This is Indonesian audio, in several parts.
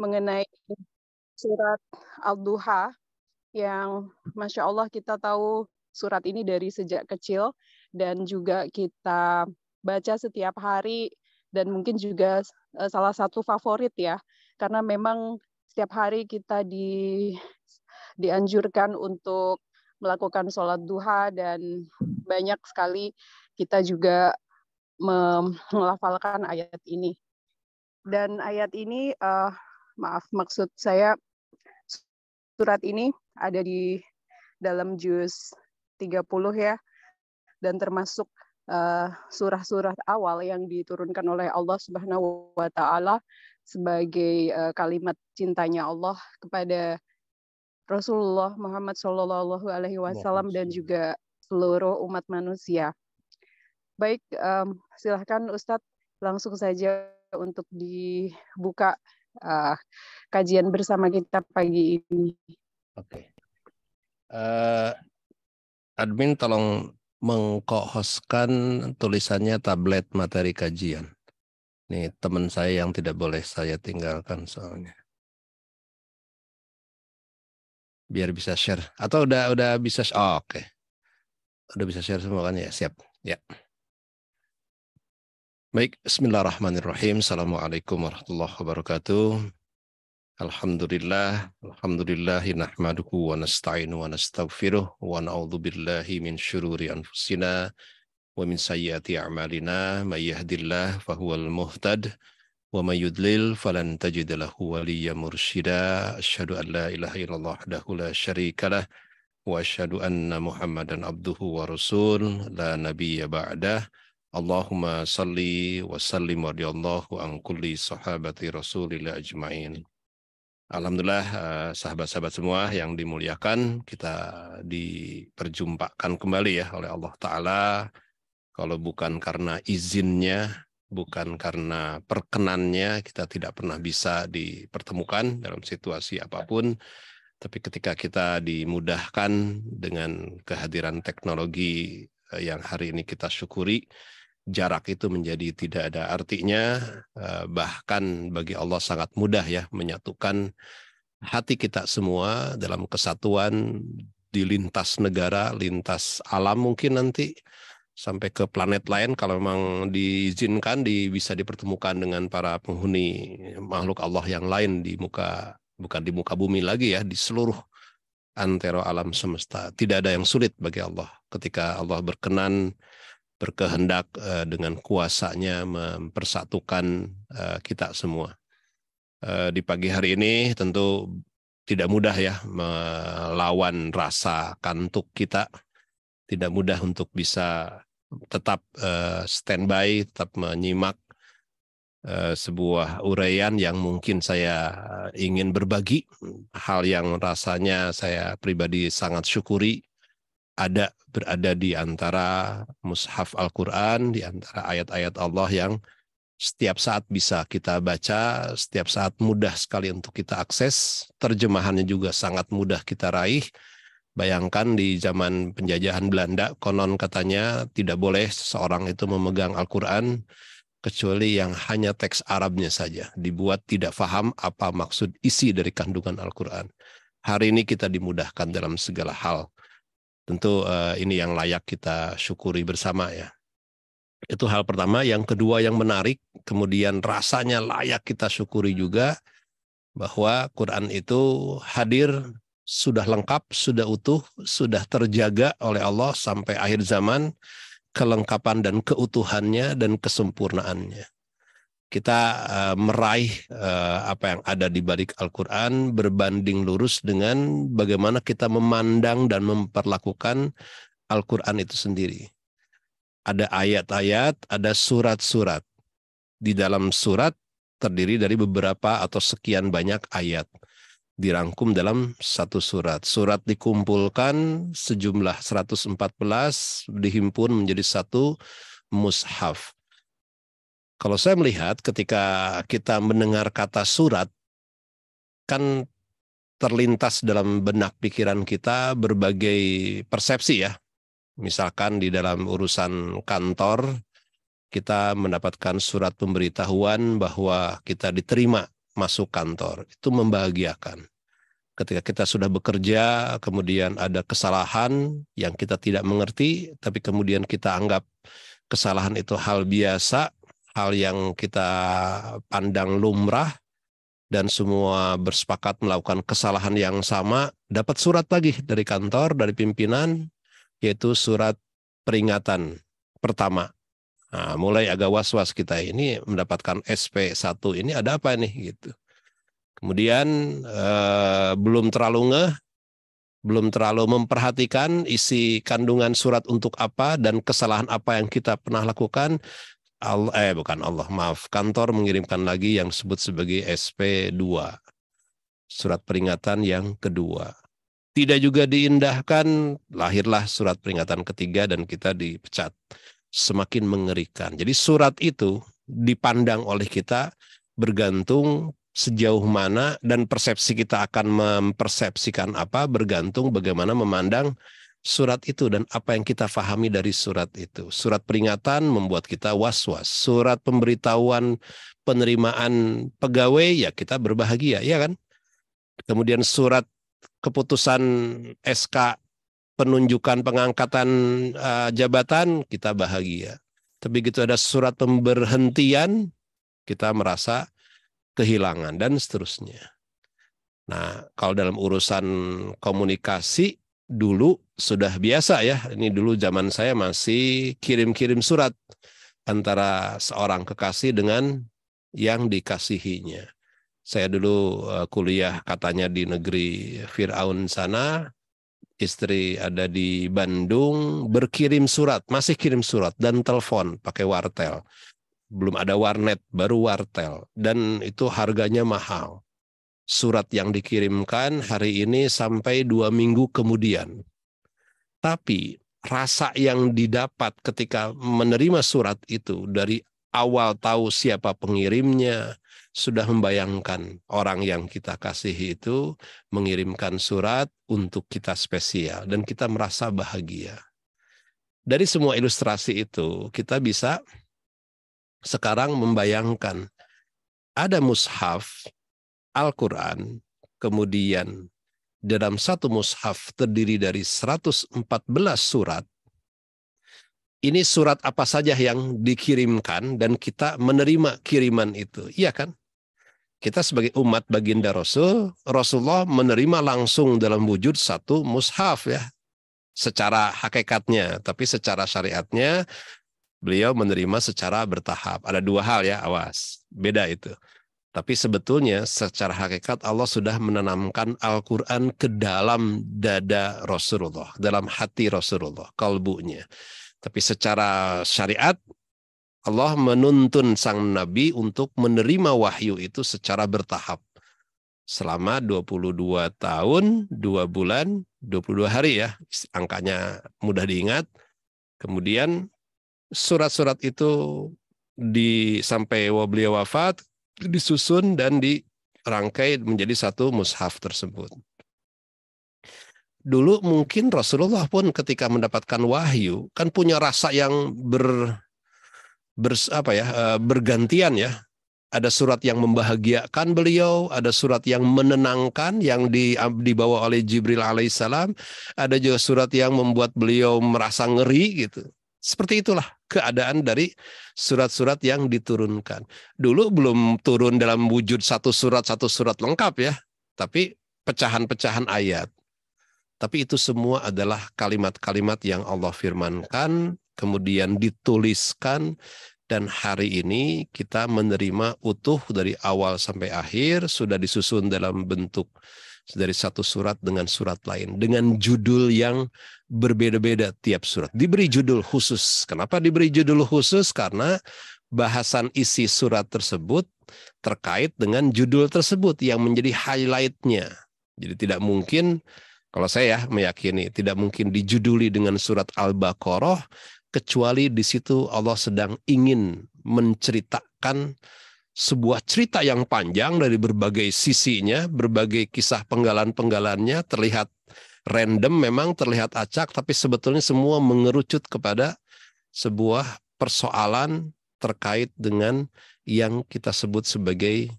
mengenai surat Al-Duha yang Masya Allah kita tahu surat ini dari sejak kecil dan juga kita baca setiap hari dan mungkin juga eh, salah satu favorit ya karena memang setiap hari kita di dianjurkan untuk melakukan sholat duha dan banyak sekali kita juga melafalkan ayat ini. Dan ayat ini uh, maaf maksud saya surat ini ada di dalam juz 30 ya dan termasuk eh, surah-surah awal yang diturunkan oleh Allah Subhanahu wa taala sebagai eh, kalimat cintanya Allah kepada Rasulullah Muhammad Shallallahu Alaihi Wasallam dan juga seluruh umat manusia. Baik, um, silahkan Ustadz langsung saja untuk dibuka uh, kajian bersama kita pagi ini. Oke. Okay. Uh, eh, admin tolong mengkohoskan tulisannya tablet materi kajian. Nih teman saya yang tidak boleh saya tinggalkan soalnya. Biar bisa share atau udah udah bisa oh, oke. Okay. Udah bisa share semuanya. Kan ya, siap. Ya. Yeah. Baik, bismillahirrahmanirrahim. Assalamualaikum warahmatullahi wabarakatuh. Alhamdulillah, alhamdulillahi nahmaduhu wa nasta'inu wa nastaghfiruh wa na'udzu billahi min syururi anfusina wa min sayyiati a'malina may yahdillah fahuwal muhtad wa may yudlil falan tajid lahu waliyya mursyida asyhadu an la ilaha illallah wahdahu la syarikalah wa asyhadu anna muhammadan abduhu wa rasul la nabiyya ba'dah Allahumma salli wa sallim wa diallahu an kulli sahabati rasulillah ajmain. Alhamdulillah eh, sahabat-sahabat semua yang dimuliakan kita diperjumpakan kembali ya oleh Allah Ta'ala kalau bukan karena izinnya bukan karena perkenannya kita tidak pernah bisa dipertemukan dalam situasi apapun tapi ketika kita dimudahkan dengan kehadiran teknologi eh, yang hari ini kita syukuri jarak itu menjadi tidak ada artinya eh, bahkan bagi Allah sangat mudah ya menyatukan hati kita semua dalam kesatuan di lintas negara, lintas alam mungkin nanti sampai ke planet lain kalau memang diizinkan di, bisa dipertemukan dengan para penghuni makhluk Allah yang lain di muka bukan di muka bumi lagi ya di seluruh antero alam semesta tidak ada yang sulit bagi Allah ketika Allah berkenan berkehendak eh, dengan kuasanya mempersatukan eh, kita semua. Eh, di pagi hari ini tentu tidak mudah ya melawan rasa kantuk kita. Tidak mudah untuk bisa tetap standby, tetap menyimak sebuah uraian yang mungkin saya ingin berbagi, hal yang rasanya saya pribadi sangat syukuri ada berada di antara mushaf Al-Qur'an, di antara ayat-ayat Allah yang setiap saat bisa kita baca, setiap saat mudah sekali untuk kita akses, terjemahannya juga sangat mudah kita raih. Bayangkan di zaman penjajahan Belanda, konon katanya tidak boleh seseorang itu memegang Al-Quran kecuali yang hanya teks Arabnya saja, dibuat tidak faham apa maksud isi dari kandungan Al-Quran. Hari ini kita dimudahkan dalam segala hal. Tentu uh, ini yang layak kita syukuri bersama ya. Itu hal pertama. Yang kedua yang menarik, kemudian rasanya layak kita syukuri juga bahwa Quran itu hadir sudah lengkap, sudah utuh, sudah terjaga oleh Allah sampai akhir zaman kelengkapan dan keutuhannya dan kesempurnaannya kita uh, meraih uh, apa yang ada di balik Al-Qur'an berbanding lurus dengan bagaimana kita memandang dan memperlakukan Al-Qur'an itu sendiri. Ada ayat-ayat, ada surat-surat. Di dalam surat terdiri dari beberapa atau sekian banyak ayat dirangkum dalam satu surat. Surat dikumpulkan sejumlah 114 dihimpun menjadi satu mushaf. Kalau saya melihat ketika kita mendengar kata surat, kan terlintas dalam benak pikiran kita berbagai persepsi ya. Misalkan di dalam urusan kantor, kita mendapatkan surat pemberitahuan bahwa kita diterima masuk kantor. Itu membahagiakan. Ketika kita sudah bekerja, kemudian ada kesalahan yang kita tidak mengerti, tapi kemudian kita anggap kesalahan itu hal biasa, hal yang kita pandang lumrah dan semua bersepakat melakukan kesalahan yang sama, dapat surat lagi dari kantor, dari pimpinan, yaitu surat peringatan pertama. Nah, mulai agak was-was kita ini mendapatkan SP1 ini ada apa nih gitu. Kemudian eh, belum terlalu ngeh, belum terlalu memperhatikan isi kandungan surat untuk apa dan kesalahan apa yang kita pernah lakukan Allah eh bukan Allah maaf kantor mengirimkan lagi yang disebut sebagai SP2 surat peringatan yang kedua tidak juga diindahkan lahirlah surat peringatan ketiga dan kita dipecat semakin mengerikan jadi surat itu dipandang oleh kita bergantung sejauh mana dan persepsi kita akan mempersepsikan apa bergantung bagaimana memandang surat itu dan apa yang kita fahami dari surat itu. Surat peringatan membuat kita was-was. Surat pemberitahuan penerimaan pegawai ya kita berbahagia, ya kan? Kemudian surat keputusan SK penunjukan pengangkatan uh, jabatan kita bahagia. Tapi gitu ada surat pemberhentian kita merasa kehilangan dan seterusnya. Nah, kalau dalam urusan komunikasi dulu sudah biasa ya. Ini dulu zaman saya masih kirim-kirim surat antara seorang kekasih dengan yang dikasihinya. Saya dulu eh, kuliah katanya di negeri Firaun sana, istri ada di Bandung, berkirim surat, masih kirim surat dan telepon pakai wartel. Belum ada warnet, baru wartel dan itu harganya mahal surat yang dikirimkan hari ini sampai dua minggu kemudian. Tapi rasa yang didapat ketika menerima surat itu dari awal tahu siapa pengirimnya, sudah membayangkan orang yang kita kasihi itu mengirimkan surat untuk kita spesial dan kita merasa bahagia. Dari semua ilustrasi itu, kita bisa sekarang membayangkan ada mushaf Al-Quran, kemudian dalam satu mushaf terdiri dari 114 surat, ini surat apa saja yang dikirimkan dan kita menerima kiriman itu. Iya kan? Kita sebagai umat baginda Rasul, Rasulullah menerima langsung dalam wujud satu mushaf ya. Secara hakikatnya, tapi secara syariatnya beliau menerima secara bertahap. Ada dua hal ya, awas. Beda itu. Tapi sebetulnya secara hakikat Allah sudah menanamkan Al-Quran ke dalam dada Rasulullah, dalam hati Rasulullah, kalbunya. Tapi secara syariat, Allah menuntun sang Nabi untuk menerima wahyu itu secara bertahap. Selama 22 tahun, 2 bulan, 22 hari ya, angkanya mudah diingat. Kemudian surat-surat itu di sampai beliau wafat disusun dan dirangkai menjadi satu mushaf tersebut. Dulu mungkin Rasulullah pun ketika mendapatkan wahyu kan punya rasa yang ber, ber apa ya eh, bergantian ya ada surat yang membahagiakan beliau, ada surat yang menenangkan yang di, dibawa oleh Jibril alaihissalam, ada juga surat yang membuat beliau merasa ngeri gitu. Seperti itulah keadaan dari surat-surat yang diturunkan. Dulu belum turun dalam wujud satu surat satu surat lengkap ya, tapi pecahan-pecahan ayat. Tapi itu semua adalah kalimat-kalimat yang Allah firmankan, kemudian dituliskan dan hari ini kita menerima utuh dari awal sampai akhir sudah disusun dalam bentuk dari satu surat dengan surat lain dengan judul yang berbeda-beda tiap surat. Diberi judul khusus. Kenapa diberi judul khusus? Karena bahasan isi surat tersebut terkait dengan judul tersebut yang menjadi highlightnya. Jadi tidak mungkin kalau saya ya meyakini tidak mungkin dijuduli dengan surat Al-Baqarah kecuali di situ Allah sedang ingin menceritakan sebuah cerita yang panjang dari berbagai sisinya, berbagai kisah penggalan-penggalannya terlihat random memang terlihat acak tapi sebetulnya semua mengerucut kepada sebuah persoalan terkait dengan yang kita sebut sebagai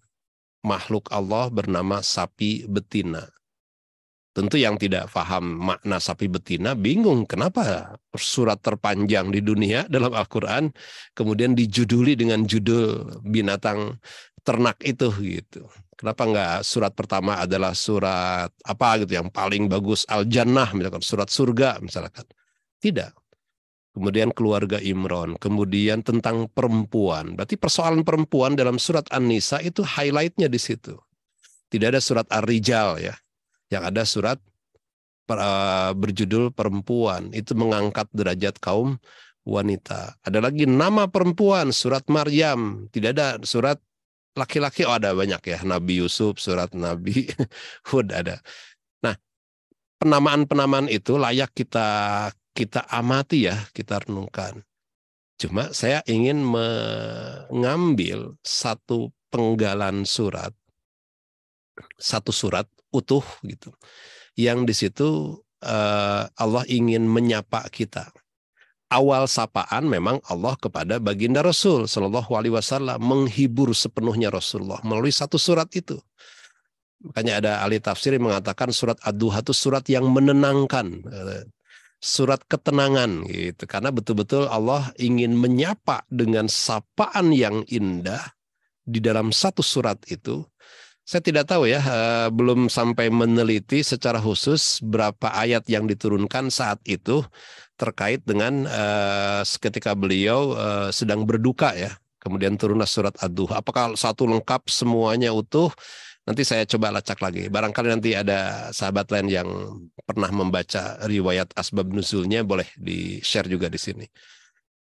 makhluk Allah bernama sapi betina. Tentu yang tidak faham makna sapi betina bingung kenapa surat terpanjang di dunia dalam Al-Quran kemudian dijuduli dengan judul binatang ternak itu gitu. Kenapa enggak surat pertama adalah surat apa gitu yang paling bagus Al-Jannah misalkan surat surga misalkan. Tidak. Kemudian keluarga Imron, kemudian tentang perempuan. Berarti persoalan perempuan dalam surat An-Nisa itu highlightnya di situ. Tidak ada surat Ar-Rijal ya, yang ada surat eh, berjudul perempuan itu mengangkat derajat kaum wanita. Ada lagi nama perempuan surat Maryam, tidak ada surat laki-laki oh ada banyak ya Nabi Yusuf, surat Nabi Hud ada. Nah, penamaan-penamaan itu layak kita kita amati ya, kita renungkan. Cuma saya ingin mengambil satu penggalan surat satu surat utuh gitu. Yang di situ eh, Allah ingin menyapa kita. Awal sapaan memang Allah kepada baginda Rasul Shallallahu Alaihi Wasallam menghibur sepenuhnya Rasulullah melalui satu surat itu. Makanya ada ahli tafsir yang mengatakan surat Ad-Duha itu surat yang menenangkan, eh, surat ketenangan gitu. Karena betul-betul Allah ingin menyapa dengan sapaan yang indah di dalam satu surat itu saya tidak tahu ya, eh, belum sampai meneliti secara khusus berapa ayat yang diturunkan saat itu terkait dengan eh, ketika beliau eh, sedang berduka ya. Kemudian turunlah surat aduh. Apakah satu lengkap semuanya utuh? Nanti saya coba lacak lagi. Barangkali nanti ada sahabat lain yang pernah membaca riwayat asbab nuzulnya boleh di-share juga di sini.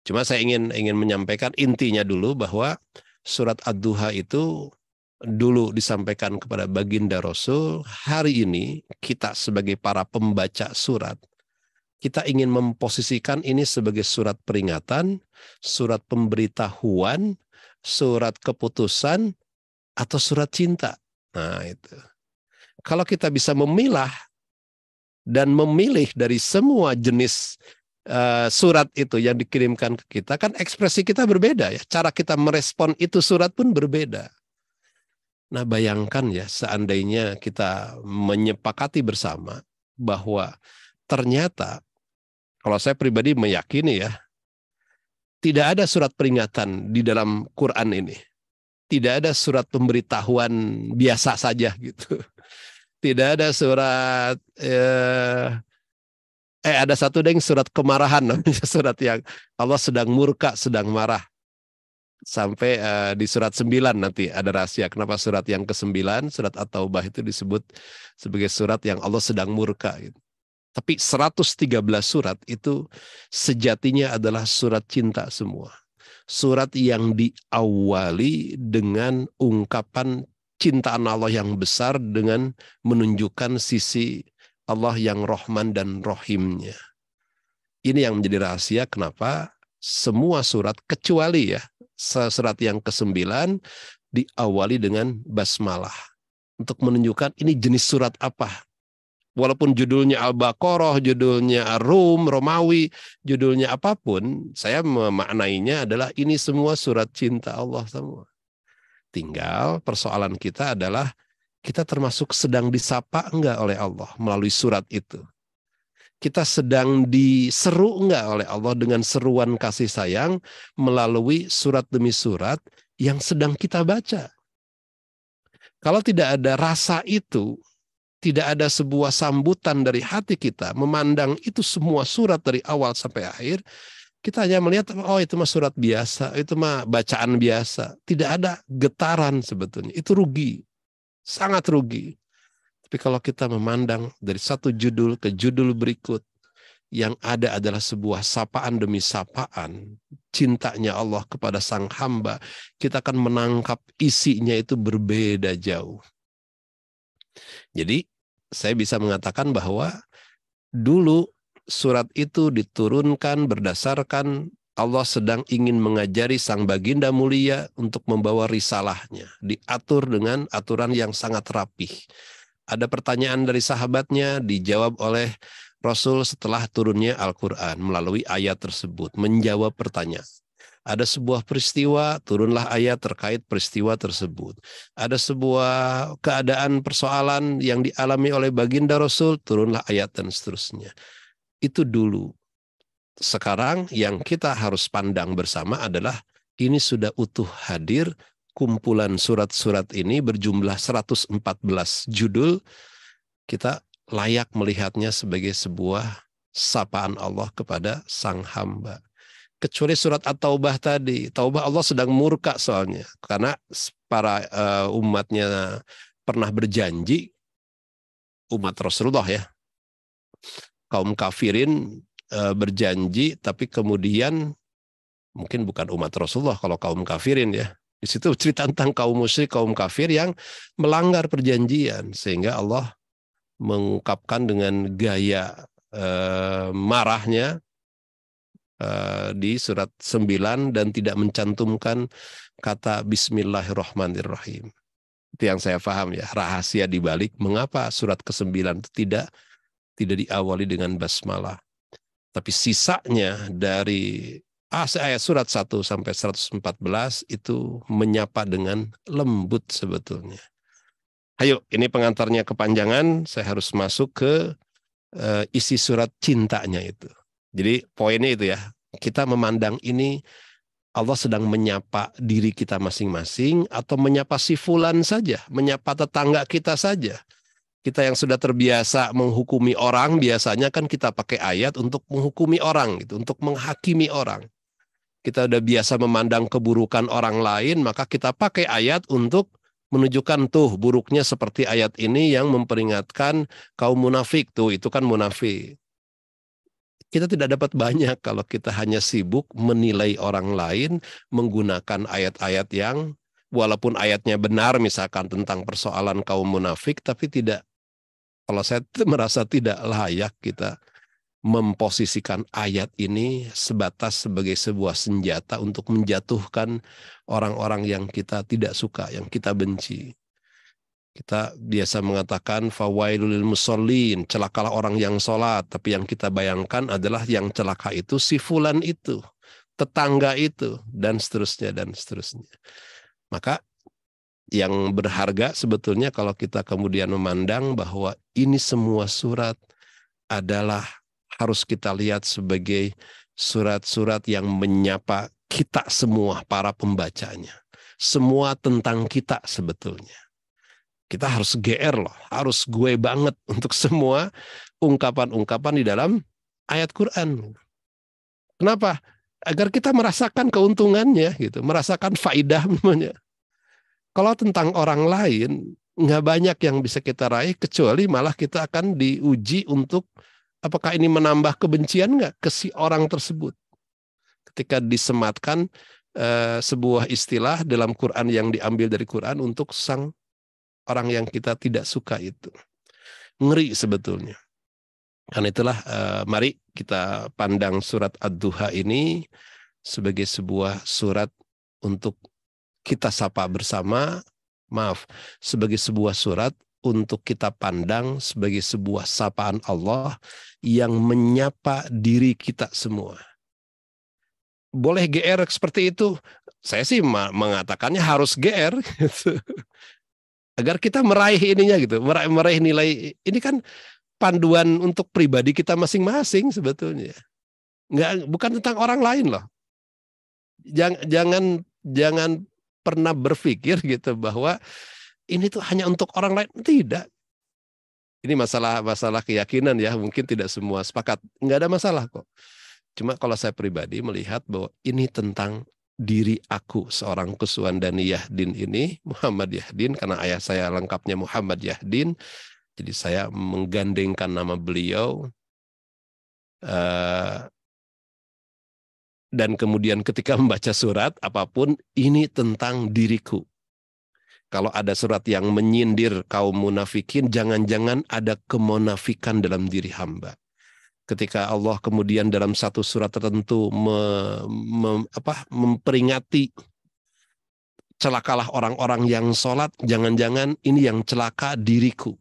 Cuma saya ingin ingin menyampaikan intinya dulu bahwa surat Ad-Duha itu dulu disampaikan kepada baginda Rasul, hari ini kita sebagai para pembaca surat, kita ingin memposisikan ini sebagai surat peringatan, surat pemberitahuan, surat keputusan, atau surat cinta. Nah, itu. Kalau kita bisa memilah dan memilih dari semua jenis uh, surat itu yang dikirimkan ke kita, kan ekspresi kita berbeda ya. Cara kita merespon itu surat pun berbeda. Nah, bayangkan ya, seandainya kita menyepakati bersama bahwa ternyata, kalau saya pribadi meyakini ya, tidak ada surat peringatan di dalam Quran ini. Tidak ada surat pemberitahuan biasa saja gitu. Tidak ada surat eh, eh ada satu deng surat kemarahan namanya surat yang Allah sedang murka, sedang marah sampai uh, di surat 9 nanti ada rahasia. Kenapa surat yang ke-9, surat At-Taubah itu disebut sebagai surat yang Allah sedang murka gitu. Tapi 113 surat itu sejatinya adalah surat cinta semua. Surat yang diawali dengan ungkapan cintaan Allah yang besar dengan menunjukkan sisi Allah yang rohman dan rohimnya. Ini yang menjadi rahasia kenapa semua surat kecuali ya serat yang ke-9 diawali dengan basmalah untuk menunjukkan ini jenis surat apa. Walaupun judulnya Al-Baqarah, judulnya Ar-Rum, Romawi, judulnya apapun, saya memaknainya adalah ini semua surat cinta Allah semua. Tinggal persoalan kita adalah kita termasuk sedang disapa enggak oleh Allah melalui surat itu kita sedang diseru enggak oleh Allah dengan seruan kasih sayang melalui surat demi surat yang sedang kita baca. Kalau tidak ada rasa itu, tidak ada sebuah sambutan dari hati kita memandang itu semua surat dari awal sampai akhir, kita hanya melihat oh itu mah surat biasa, itu mah bacaan biasa. Tidak ada getaran sebetulnya. Itu rugi. Sangat rugi. Tapi kalau kita memandang dari satu judul ke judul berikut, yang ada adalah sebuah sapaan demi sapaan cintanya Allah kepada sang hamba kita akan menangkap isinya itu berbeda jauh jadi saya bisa mengatakan bahwa dulu surat itu diturunkan berdasarkan Allah sedang ingin mengajari sang baginda mulia untuk membawa risalahnya diatur dengan aturan yang sangat rapih ada pertanyaan dari sahabatnya dijawab oleh Rasul setelah turunnya Al-Quran melalui ayat tersebut, menjawab pertanyaan. Ada sebuah peristiwa, turunlah ayat terkait peristiwa tersebut. Ada sebuah keadaan persoalan yang dialami oleh baginda Rasul, turunlah ayat dan seterusnya. Itu dulu. Sekarang yang kita harus pandang bersama adalah ini sudah utuh hadir kumpulan surat-surat ini berjumlah 114 judul, kita layak melihatnya sebagai sebuah sapaan Allah kepada sang hamba. Kecuali surat At-Taubah tadi. Taubah Allah sedang murka soalnya. Karena para eh, umatnya pernah berjanji, umat Rasulullah ya, kaum kafirin eh, berjanji tapi kemudian mungkin bukan umat Rasulullah kalau kaum kafirin ya di situ cerita tentang kaum musyrik, kaum kafir yang melanggar perjanjian sehingga Allah mengungkapkan dengan gaya eh, marahnya eh, di surat 9 dan tidak mencantumkan kata bismillahirrahmanirrahim. Itu yang saya paham ya, rahasia di balik mengapa surat ke-9 itu tidak tidak diawali dengan basmalah. Tapi sisanya dari Ah, surat 1 sampai 114 itu menyapa dengan lembut sebetulnya. Ayo, ini pengantarnya kepanjangan, saya harus masuk ke e, isi surat cintanya itu. Jadi poinnya itu ya, kita memandang ini Allah sedang menyapa diri kita masing-masing atau menyapa si fulan saja, menyapa tetangga kita saja. Kita yang sudah terbiasa menghukumi orang biasanya kan kita pakai ayat untuk menghukumi orang gitu, untuk menghakimi orang kita udah biasa memandang keburukan orang lain, maka kita pakai ayat untuk menunjukkan tuh buruknya seperti ayat ini yang memperingatkan kaum munafik tuh itu kan munafik. Kita tidak dapat banyak kalau kita hanya sibuk menilai orang lain menggunakan ayat-ayat yang walaupun ayatnya benar misalkan tentang persoalan kaum munafik tapi tidak kalau saya merasa tidak layak kita memposisikan ayat ini sebatas sebagai sebuah senjata untuk menjatuhkan orang-orang yang kita tidak suka, yang kita benci. Kita biasa mengatakan fawailul musallin, celakalah orang yang sholat. Tapi yang kita bayangkan adalah yang celaka itu si fulan itu, tetangga itu, dan seterusnya, dan seterusnya. Maka yang berharga sebetulnya kalau kita kemudian memandang bahwa ini semua surat adalah harus kita lihat sebagai surat-surat yang menyapa kita semua para pembacanya. Semua tentang kita sebetulnya. Kita harus GR loh, harus gue banget untuk semua ungkapan-ungkapan di dalam ayat Quran. Kenapa? Agar kita merasakan keuntungannya gitu, merasakan faidah namanya. Kalau tentang orang lain, nggak banyak yang bisa kita raih kecuali malah kita akan diuji untuk Apakah ini menambah kebencian nggak ke si orang tersebut? Ketika disematkan eh, sebuah istilah dalam Quran yang diambil dari Quran untuk sang orang yang kita tidak suka itu. Ngeri sebetulnya. Karena itulah eh, mari kita pandang surat Ad-Duha ini sebagai sebuah surat untuk kita sapa bersama, maaf, sebagai sebuah surat untuk kita pandang sebagai sebuah sapaan Allah yang menyapa diri kita semua. Boleh GR seperti itu? Saya sih mengatakannya harus GR gitu. Agar kita meraih ininya gitu, meraih, meraih nilai ini kan panduan untuk pribadi kita masing-masing sebetulnya. Nggak bukan tentang orang lain loh. Jangan jangan jangan pernah berpikir gitu bahwa ini tuh hanya untuk orang lain tidak ini masalah masalah keyakinan ya mungkin tidak semua sepakat nggak ada masalah kok cuma kalau saya pribadi melihat bahwa ini tentang diri aku seorang kesuan dan Yahdin ini Muhammad Yahdin karena ayah saya lengkapnya Muhammad Yahdin jadi saya menggandengkan nama beliau uh, dan kemudian ketika membaca surat apapun ini tentang diriku kalau ada surat yang menyindir kaum munafikin, jangan-jangan ada kemunafikan dalam diri hamba. Ketika Allah kemudian dalam satu surat tertentu me, me, apa, memperingati celakalah orang-orang yang sholat, jangan-jangan ini yang celaka diriku.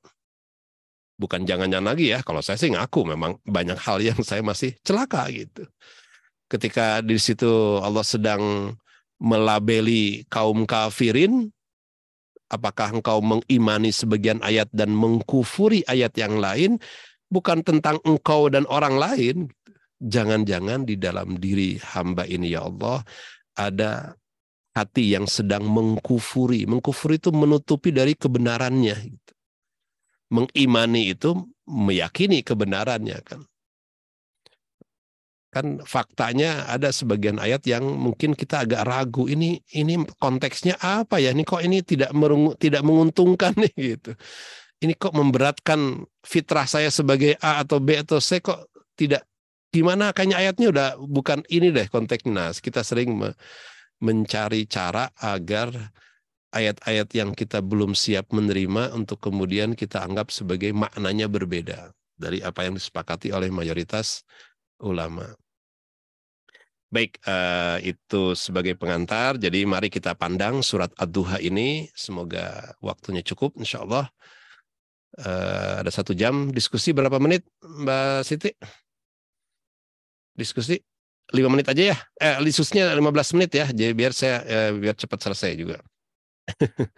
Bukan jangan-jangan lagi ya, kalau saya sih ngaku memang banyak hal yang saya masih celaka gitu. Ketika di situ Allah sedang melabeli kaum kafirin, apakah engkau mengimani sebagian ayat dan mengkufuri ayat yang lain bukan tentang engkau dan orang lain jangan-jangan di dalam diri hamba ini ya Allah ada hati yang sedang mengkufuri mengkufuri itu menutupi dari kebenarannya gitu. mengimani itu meyakini kebenarannya kan kan faktanya ada sebagian ayat yang mungkin kita agak ragu ini ini konteksnya apa ya ini kok ini tidak merung, tidak menguntungkan nih gitu ini kok memberatkan fitrah saya sebagai A atau B atau C kok tidak gimana kayaknya ayatnya udah bukan ini deh konteksnya nah, kita sering me, mencari cara agar ayat-ayat yang kita belum siap menerima untuk kemudian kita anggap sebagai maknanya berbeda dari apa yang disepakati oleh mayoritas ulama. Baik, eh, itu sebagai pengantar. Jadi mari kita pandang surat Ad-Duha ini. Semoga waktunya cukup, insya Allah. Eh, ada satu jam diskusi berapa menit, Mbak Siti? Diskusi lima menit aja ya. Eh, lima belas menit ya. Jadi biar saya eh, biar cepat selesai juga.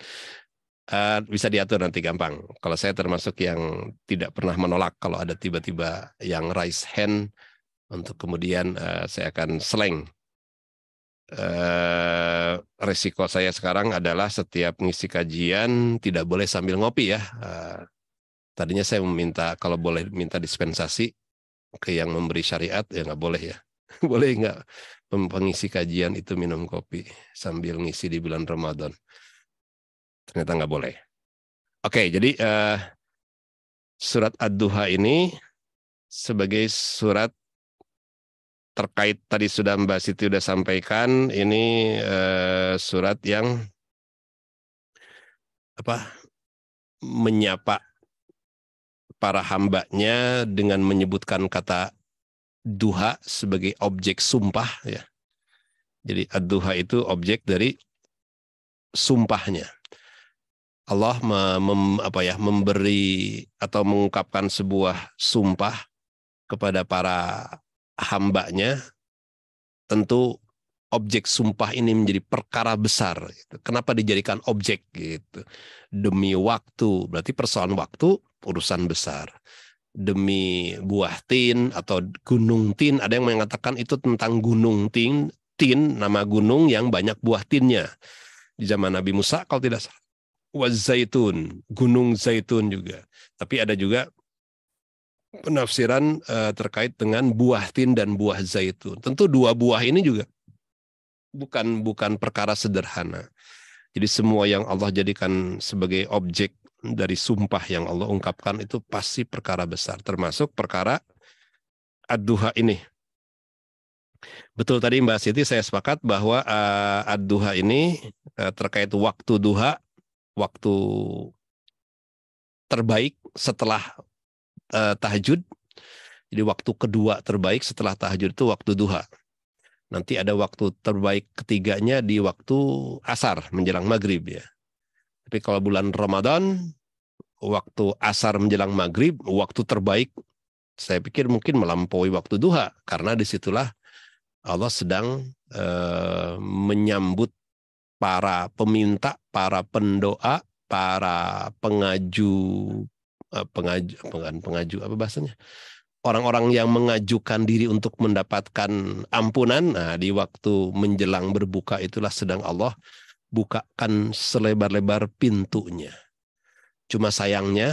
Eh, bisa diatur nanti gampang. Kalau saya termasuk yang tidak pernah menolak kalau ada tiba-tiba yang raise hand untuk kemudian uh, saya akan seleng Uh, resiko saya sekarang adalah setiap ngisi kajian tidak boleh sambil ngopi ya. Uh, tadinya saya meminta kalau boleh minta dispensasi ke yang memberi syariat ya nggak boleh ya. boleh nggak pengisi kajian itu minum kopi sambil ngisi di bulan Ramadan? Ternyata nggak boleh. Oke, okay, jadi uh, surat Ad-Duha ini sebagai surat terkait tadi sudah Mbak Siti sudah sampaikan ini eh, surat yang apa menyapa para hambanya dengan menyebutkan kata duha sebagai objek sumpah ya. Jadi ad-duha itu objek dari sumpahnya. Allah mem, apa ya, memberi atau mengungkapkan sebuah sumpah kepada para hambanya, tentu objek sumpah ini menjadi perkara besar. Gitu. Kenapa dijadikan objek gitu? Demi waktu, berarti persoalan waktu urusan besar. Demi buah tin atau gunung tin, ada yang mengatakan itu tentang gunung tin, tin nama gunung yang banyak buah tinnya. Di zaman Nabi Musa kalau tidak salah. Wazaitun, gunung zaitun juga. Tapi ada juga penafsiran uh, terkait dengan buah tin dan buah zaitun. Tentu dua buah ini juga bukan bukan perkara sederhana. Jadi semua yang Allah jadikan sebagai objek dari sumpah yang Allah ungkapkan itu pasti perkara besar, termasuk perkara ad-duha ini. Betul tadi Mbak Siti saya sepakat bahwa uh, ad-duha ini uh, terkait waktu duha, waktu terbaik setelah uh, tahajud. Jadi waktu kedua terbaik setelah tahajud itu waktu duha. Nanti ada waktu terbaik ketiganya di waktu asar menjelang maghrib ya. Tapi kalau bulan Ramadan, waktu asar menjelang maghrib, waktu terbaik saya pikir mungkin melampaui waktu duha karena disitulah Allah sedang eh, menyambut para peminta, para pendoa, para pengaju Eh, pengaju pengaju apa bahasanya orang-orang yang mengajukan diri untuk mendapatkan ampunan nah di waktu menjelang berbuka itulah sedang Allah bukakan selebar-lebar pintunya cuma sayangnya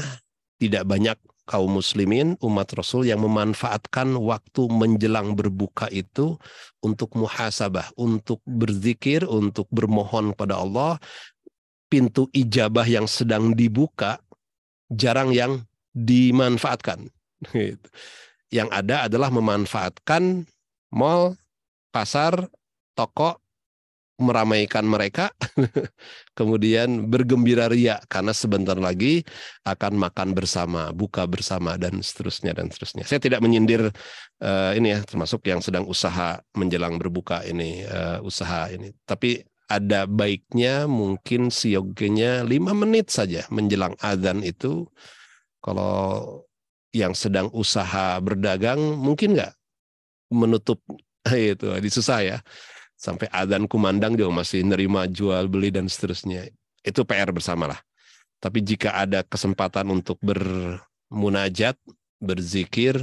tidak banyak kaum muslimin umat Rasul yang memanfaatkan waktu menjelang berbuka itu untuk muhasabah, untuk berzikir, untuk bermohon pada Allah. Pintu ijabah yang sedang dibuka jarang yang dimanfaatkan. Gitu. Yang ada adalah memanfaatkan mall, pasar, toko, meramaikan mereka, kemudian bergembira ria karena sebentar lagi akan makan bersama, buka bersama dan seterusnya dan seterusnya. Saya tidak menyindir uh, ini ya, termasuk yang sedang usaha menjelang berbuka ini uh, usaha ini. Tapi ada baiknya mungkin siogenya lima menit saja menjelang azan itu kalau yang sedang usaha berdagang mungkin nggak menutup itu di susah ya sampai adan kumandang juga masih nerima jual beli dan seterusnya itu PR bersama lah. tapi jika ada kesempatan untuk bermunajat berzikir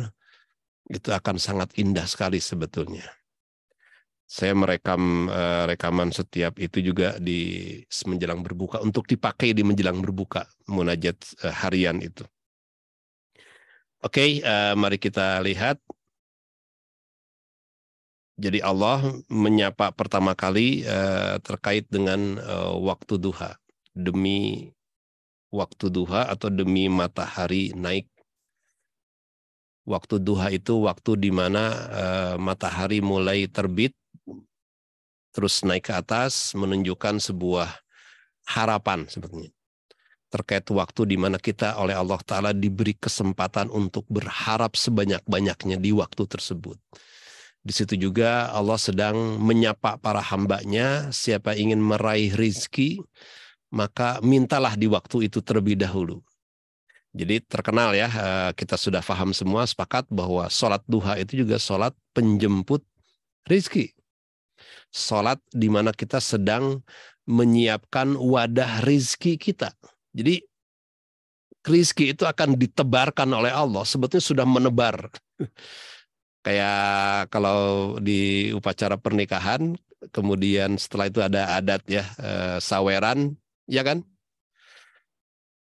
itu akan sangat indah sekali sebetulnya saya merekam uh, rekaman setiap itu juga di menjelang berbuka untuk dipakai di menjelang berbuka munajat uh, harian itu. Oke, okay, uh, eh, mari kita lihat. Jadi Allah menyapa pertama kali uh, terkait dengan uh, waktu duha demi waktu duha atau demi matahari naik. Waktu duha itu waktu di mana uh, matahari mulai terbit terus naik ke atas menunjukkan sebuah harapan sepertinya terkait waktu di mana kita oleh Allah Ta'ala diberi kesempatan untuk berharap sebanyak-banyaknya di waktu tersebut. Di situ juga Allah sedang menyapa para hambanya, siapa ingin meraih rizki, maka mintalah di waktu itu terlebih dahulu. Jadi terkenal ya, eh, kita sudah paham semua, sepakat bahwa sholat duha itu juga sholat penjemput rizki. Sholat di mana kita sedang menyiapkan wadah rizki kita. Jadi rizki itu akan ditebarkan oleh Allah. Sebetulnya sudah menebar. Kayak kalau di upacara pernikahan, kemudian setelah itu ada adat ya, eh, saweran, ya kan?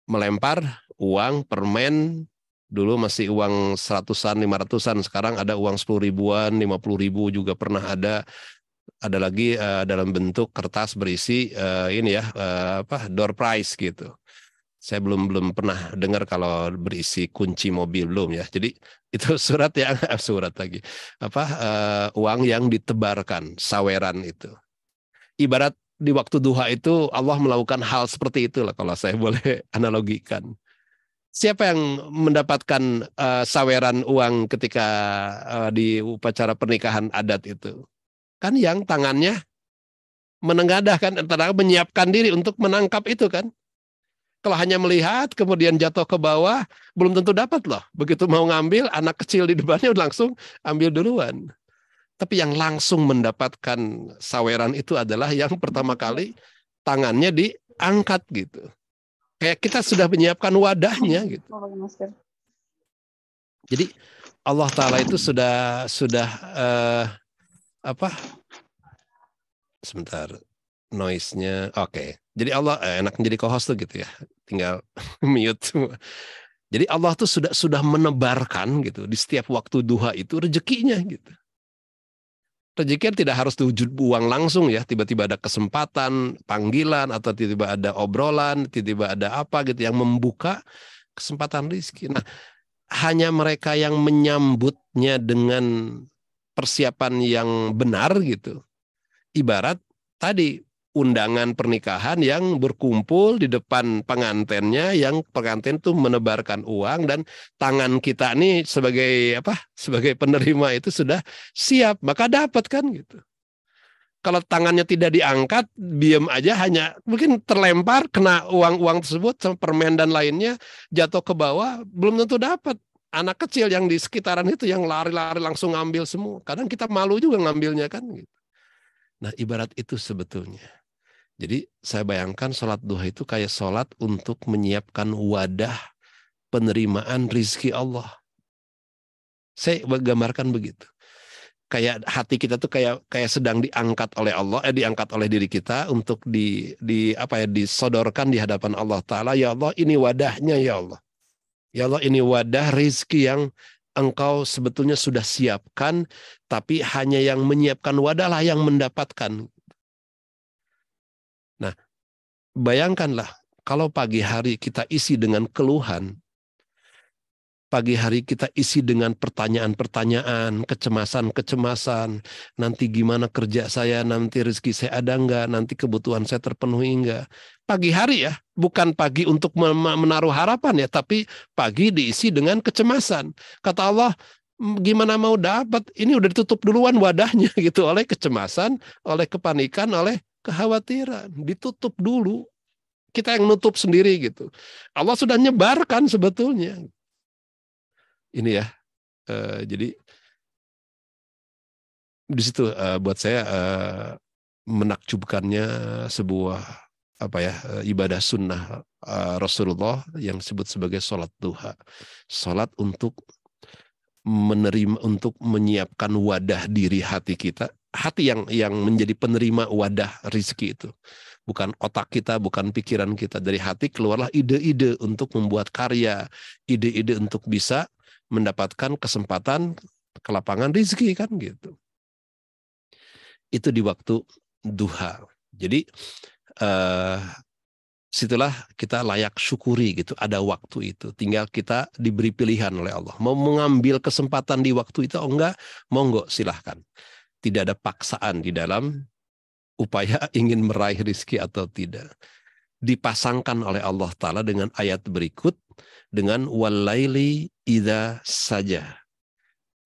Melempar uang, permen, dulu masih uang seratusan, lima ratusan, sekarang ada uang sepuluh ribuan, lima puluh ribu juga pernah ada ada lagi uh, dalam bentuk kertas berisi uh, ini ya uh, apa door prize gitu. Saya belum belum pernah dengar kalau berisi kunci mobil belum ya. Jadi itu surat yang surat lagi apa uh, uang yang ditebarkan saweran itu. Ibarat di waktu duha itu Allah melakukan hal seperti itulah kalau saya boleh analogikan. Siapa yang mendapatkan uh, saweran uang ketika uh, di upacara pernikahan adat itu? kan yang tangannya menengadah kan antara menyiapkan diri untuk menangkap itu kan kalau hanya melihat kemudian jatuh ke bawah belum tentu dapat loh begitu mau ngambil anak kecil di depannya udah langsung ambil duluan tapi yang langsung mendapatkan saweran itu adalah yang pertama kali tangannya diangkat gitu kayak kita sudah menyiapkan wadahnya gitu jadi Allah Taala itu sudah sudah uh, apa? Sebentar, noise-nya. Oke. Okay. Jadi Allah eh, enak menjadi co-host tuh gitu ya. Tinggal mute. semua Jadi Allah tuh sudah sudah menebarkan gitu di setiap waktu duha itu rezekinya gitu. rezeki tidak harus diwujud uang langsung ya, tiba-tiba ada kesempatan, panggilan atau tiba-tiba ada obrolan, tiba-tiba ada apa gitu yang membuka kesempatan rezeki. Nah, hanya mereka yang menyambutnya dengan persiapan yang benar gitu. Ibarat tadi undangan pernikahan yang berkumpul di depan pengantennya yang pengantin tuh menebarkan uang dan tangan kita nih sebagai apa sebagai penerima itu sudah siap maka dapat kan gitu kalau tangannya tidak diangkat diem aja hanya mungkin terlempar kena uang-uang tersebut sama permen dan lainnya jatuh ke bawah belum tentu dapat anak kecil yang di sekitaran itu yang lari-lari langsung ngambil semua. Kadang kita malu juga ngambilnya kan. Gitu. Nah ibarat itu sebetulnya. Jadi saya bayangkan sholat duha itu kayak sholat untuk menyiapkan wadah penerimaan rizki Allah. Saya gambarkan begitu. Kayak hati kita tuh kayak kayak sedang diangkat oleh Allah, eh diangkat oleh diri kita untuk di di apa ya disodorkan di hadapan Allah Taala. Ya Allah, ini wadahnya ya Allah Ya Allah ini wadah rezeki yang engkau sebetulnya sudah siapkan, tapi hanya yang menyiapkan wadahlah yang mendapatkan. Nah, bayangkanlah kalau pagi hari kita isi dengan keluhan, pagi hari kita isi dengan pertanyaan-pertanyaan, kecemasan-kecemasan, nanti gimana kerja saya, nanti rezeki saya ada enggak, nanti kebutuhan saya terpenuhi enggak. Pagi hari ya, bukan pagi untuk menaruh harapan ya, tapi pagi diisi dengan kecemasan. Kata Allah, gimana mau dapat ini udah ditutup duluan wadahnya gitu oleh kecemasan, oleh kepanikan, oleh kekhawatiran, ditutup dulu. Kita yang nutup sendiri gitu. Allah sudah nyebarkan sebetulnya ini ya. Uh, jadi di situ uh, buat saya uh, menakjubkannya sebuah apa ya ibadah sunnah uh, Rasulullah yang disebut sebagai sholat duha, sholat untuk menerima untuk menyiapkan wadah diri hati kita, hati yang yang menjadi penerima wadah rizki itu, bukan otak kita, bukan pikiran kita dari hati keluarlah ide-ide untuk membuat karya, ide-ide untuk bisa mendapatkan kesempatan ke lapangan rizki kan gitu. Itu di waktu duha. Jadi eh, situlah kita layak syukuri gitu. Ada waktu itu. Tinggal kita diberi pilihan oleh Allah. Mau mengambil kesempatan di waktu itu oh enggak, monggo silahkan. Tidak ada paksaan di dalam upaya ingin meraih rizki atau tidak. Dipasangkan oleh Allah Ta'ala dengan ayat berikut, dengan walaili ida saja.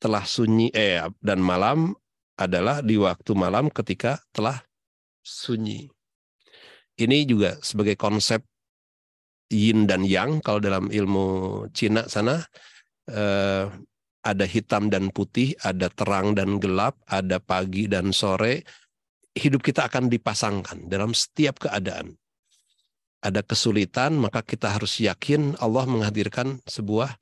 Telah sunyi eh dan malam adalah di waktu malam ketika telah sunyi. Ini juga sebagai konsep yin dan yang kalau dalam ilmu Cina sana eh, ada hitam dan putih, ada terang dan gelap, ada pagi dan sore. Hidup kita akan dipasangkan dalam setiap keadaan ada kesulitan, maka kita harus yakin Allah menghadirkan sebuah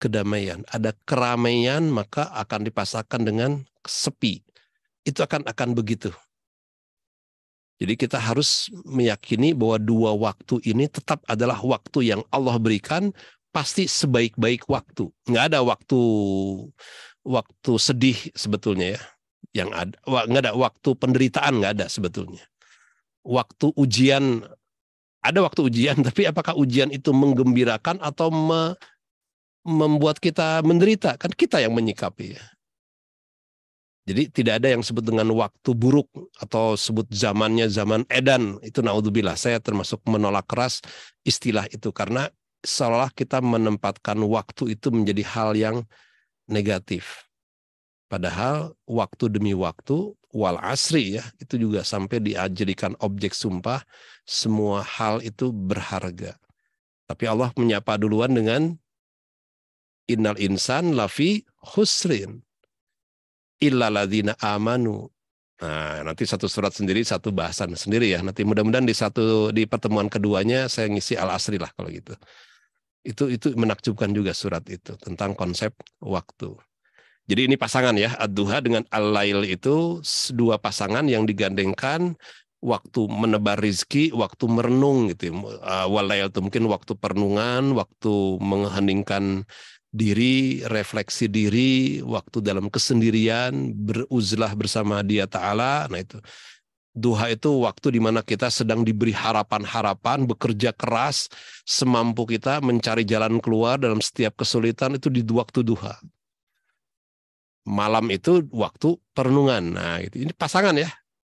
kedamaian. Ada keramaian, maka akan dipasangkan dengan sepi. Itu akan akan begitu. Jadi kita harus meyakini bahwa dua waktu ini tetap adalah waktu yang Allah berikan pasti sebaik-baik waktu. Nggak ada waktu waktu sedih sebetulnya ya. Yang ada nggak ada waktu penderitaan nggak ada sebetulnya. Waktu ujian ada waktu ujian, tapi apakah ujian itu menggembirakan atau me, membuat kita menderita? Kan kita yang menyikapi. Ya. Jadi tidak ada yang sebut dengan waktu buruk atau sebut zamannya zaman edan. Itu naudzubillah. Saya termasuk menolak keras istilah itu karena seolah kita menempatkan waktu itu menjadi hal yang negatif. Padahal waktu demi waktu wal asri ya itu juga sampai diajarkan objek sumpah semua hal itu berharga tapi Allah menyapa duluan dengan innal insan lafi husrin illa ladina amanu Nah, nanti satu surat sendiri, satu bahasan sendiri ya. Nanti mudah-mudahan di satu di pertemuan keduanya saya ngisi al asri lah kalau gitu. Itu itu menakjubkan juga surat itu tentang konsep waktu. Jadi ini pasangan ya, Ad-Duha dengan Al-Lail itu dua pasangan yang digandengkan waktu menebar rizki, waktu merenung gitu. Ya. Eh, Walail itu mungkin waktu perenungan, waktu mengheningkan diri, refleksi diri, waktu dalam kesendirian, beruzlah bersama dia Ta'ala. Nah itu duha itu waktu di mana kita sedang diberi harapan-harapan, bekerja keras semampu kita mencari jalan keluar dalam setiap kesulitan itu di waktu duha malam itu waktu perenungan. Nah, gitu. ini pasangan ya,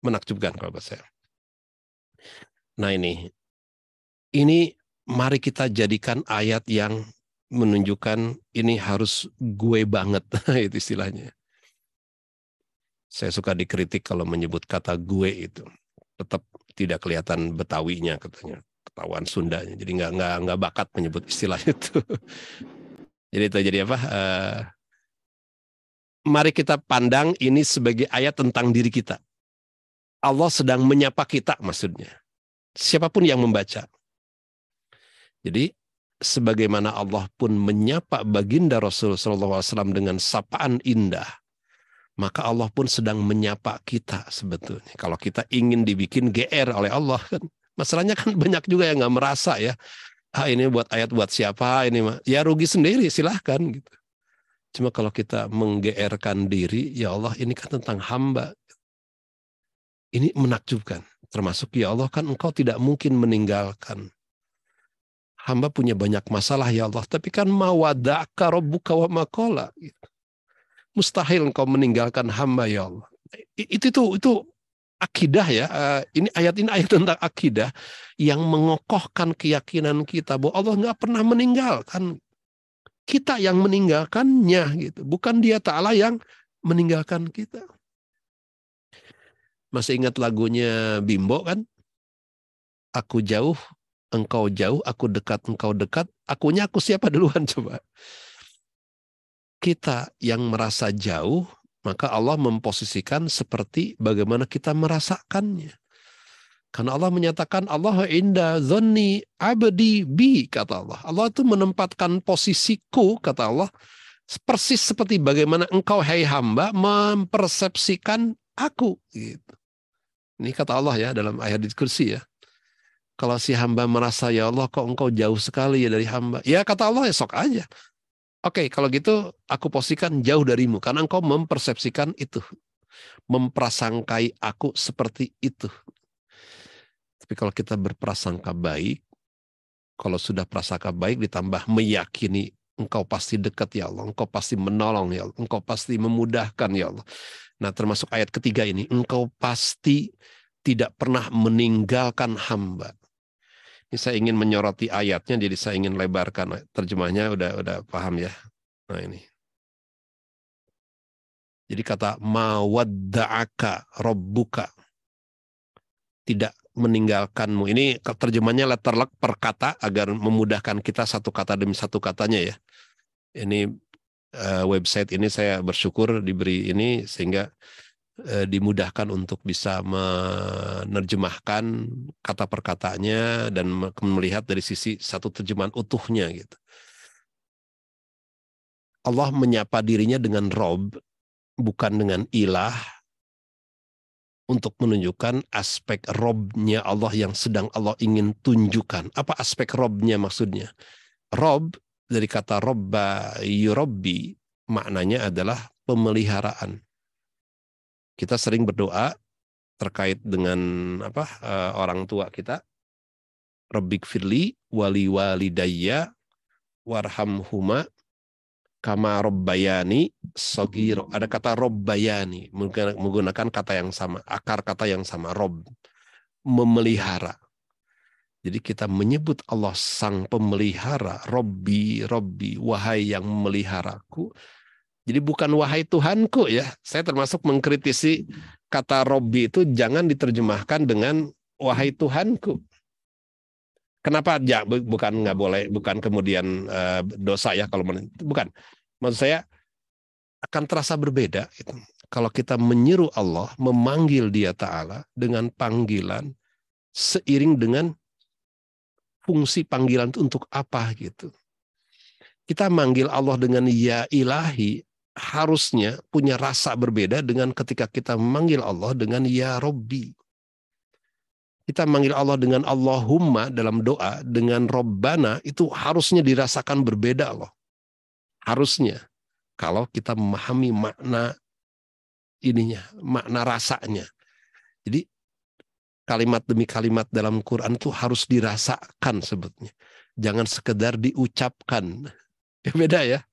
menakjubkan kalau buat saya. Nah ini, ini mari kita jadikan ayat yang menunjukkan ini harus gue banget itu istilahnya. Saya suka dikritik kalau menyebut kata gue itu tetap tidak kelihatan Betawinya katanya ketahuan Sundanya jadi nggak nggak nggak bakat menyebut istilah itu jadi itu jadi apa uh, mari kita pandang ini sebagai ayat tentang diri kita. Allah sedang menyapa kita maksudnya. Siapapun yang membaca. Jadi sebagaimana Allah pun menyapa baginda Rasul SAW dengan sapaan indah, maka Allah pun sedang menyapa kita sebetulnya. Kalau kita ingin dibikin GR oleh Allah kan. Masalahnya kan banyak juga yang nggak merasa ya. Ah ini buat ayat buat siapa ini mah. Ya rugi sendiri silahkan gitu. Cuma kalau kita menggeerkan diri, ya Allah ini kan tentang hamba. Ini menakjubkan. Termasuk ya Allah kan engkau tidak mungkin meninggalkan. Hamba punya banyak masalah ya Allah. Tapi kan mawadaka robbuka wa makola. Mustahil engkau meninggalkan hamba ya Allah. Itu itu itu akidah ya. Eh, ini ayat ini ayat tentang akidah yang mengokohkan keyakinan kita bahwa Allah nggak pernah meninggalkan kita yang meninggalkannya gitu, bukan dia taala yang meninggalkan kita. Masih ingat lagunya Bimbo kan? Aku jauh, engkau jauh, aku dekat, engkau dekat. Akunya aku siapa duluan coba? Kita yang merasa jauh, maka Allah memposisikan seperti bagaimana kita merasakannya. Karena Allah menyatakan Allah inda zonni abdi bi kata Allah. Allah itu menempatkan posisiku kata Allah persis seperti bagaimana engkau hai hamba mempersepsikan aku gitu. Ini kata Allah ya dalam ayat di kursi ya. Kalau si hamba merasa ya Allah kok engkau jauh sekali ya dari hamba. Ya kata Allah ya sok aja. Oke, kalau gitu aku posisikan jauh darimu karena engkau mempersepsikan itu. Memprasangkai aku seperti itu tapi kalau kita berprasangka baik, kalau sudah prasangka baik ditambah meyakini engkau pasti dekat ya Allah, engkau pasti menolong ya Allah, engkau pasti memudahkan ya Allah. Nah termasuk ayat ketiga ini, engkau pasti tidak pernah meninggalkan hamba. Ini saya ingin menyoroti ayatnya, jadi saya ingin lebarkan terjemahnya udah udah paham ya. Nah ini. Jadi kata mawadda'aka robbuka tidak meninggalkanmu. Ini terjemahnya luck per kata agar memudahkan kita satu kata demi satu katanya ya. Ini uh, website ini saya bersyukur diberi ini sehingga uh, dimudahkan untuk bisa menerjemahkan kata per katanya dan melihat dari sisi satu terjemahan utuhnya gitu. Allah menyapa dirinya dengan Rob bukan dengan ilah untuk menunjukkan aspek robnya Allah yang sedang Allah ingin tunjukkan. Apa aspek robnya maksudnya? Rob dari kata robba yurobi maknanya adalah pemeliharaan. Kita sering berdoa terkait dengan apa eh, orang tua kita. Robbik firli wali walidayya warhamhuma kama robbayani sogiro. Hmm. Ada kata robbayani menggunakan kata yang sama, akar kata yang sama, rob memelihara. Jadi kita menyebut Allah sang pemelihara, Robbi, Robbi, wahai yang memeliharaku. Jadi bukan wahai Tuhanku ya. Saya termasuk mengkritisi kata Robbi itu jangan diterjemahkan dengan wahai Tuhanku. Kenapa ya, bukan nggak boleh, bukan kemudian eh, dosa ya kalau bukan. Maksud saya akan terasa berbeda itu. Kalau kita menyeru Allah, memanggil Dia Taala dengan panggilan seiring dengan fungsi panggilan itu untuk apa gitu. Kita manggil Allah dengan ya ilahi harusnya punya rasa berbeda dengan ketika kita memanggil Allah dengan ya Robbi kita manggil Allah dengan Allahumma dalam doa, dengan Robbana itu harusnya dirasakan berbeda loh. Harusnya. Kalau kita memahami makna ininya, makna rasanya. Jadi kalimat demi kalimat dalam Quran itu harus dirasakan sebetulnya. Jangan sekedar diucapkan. Ya beda ya.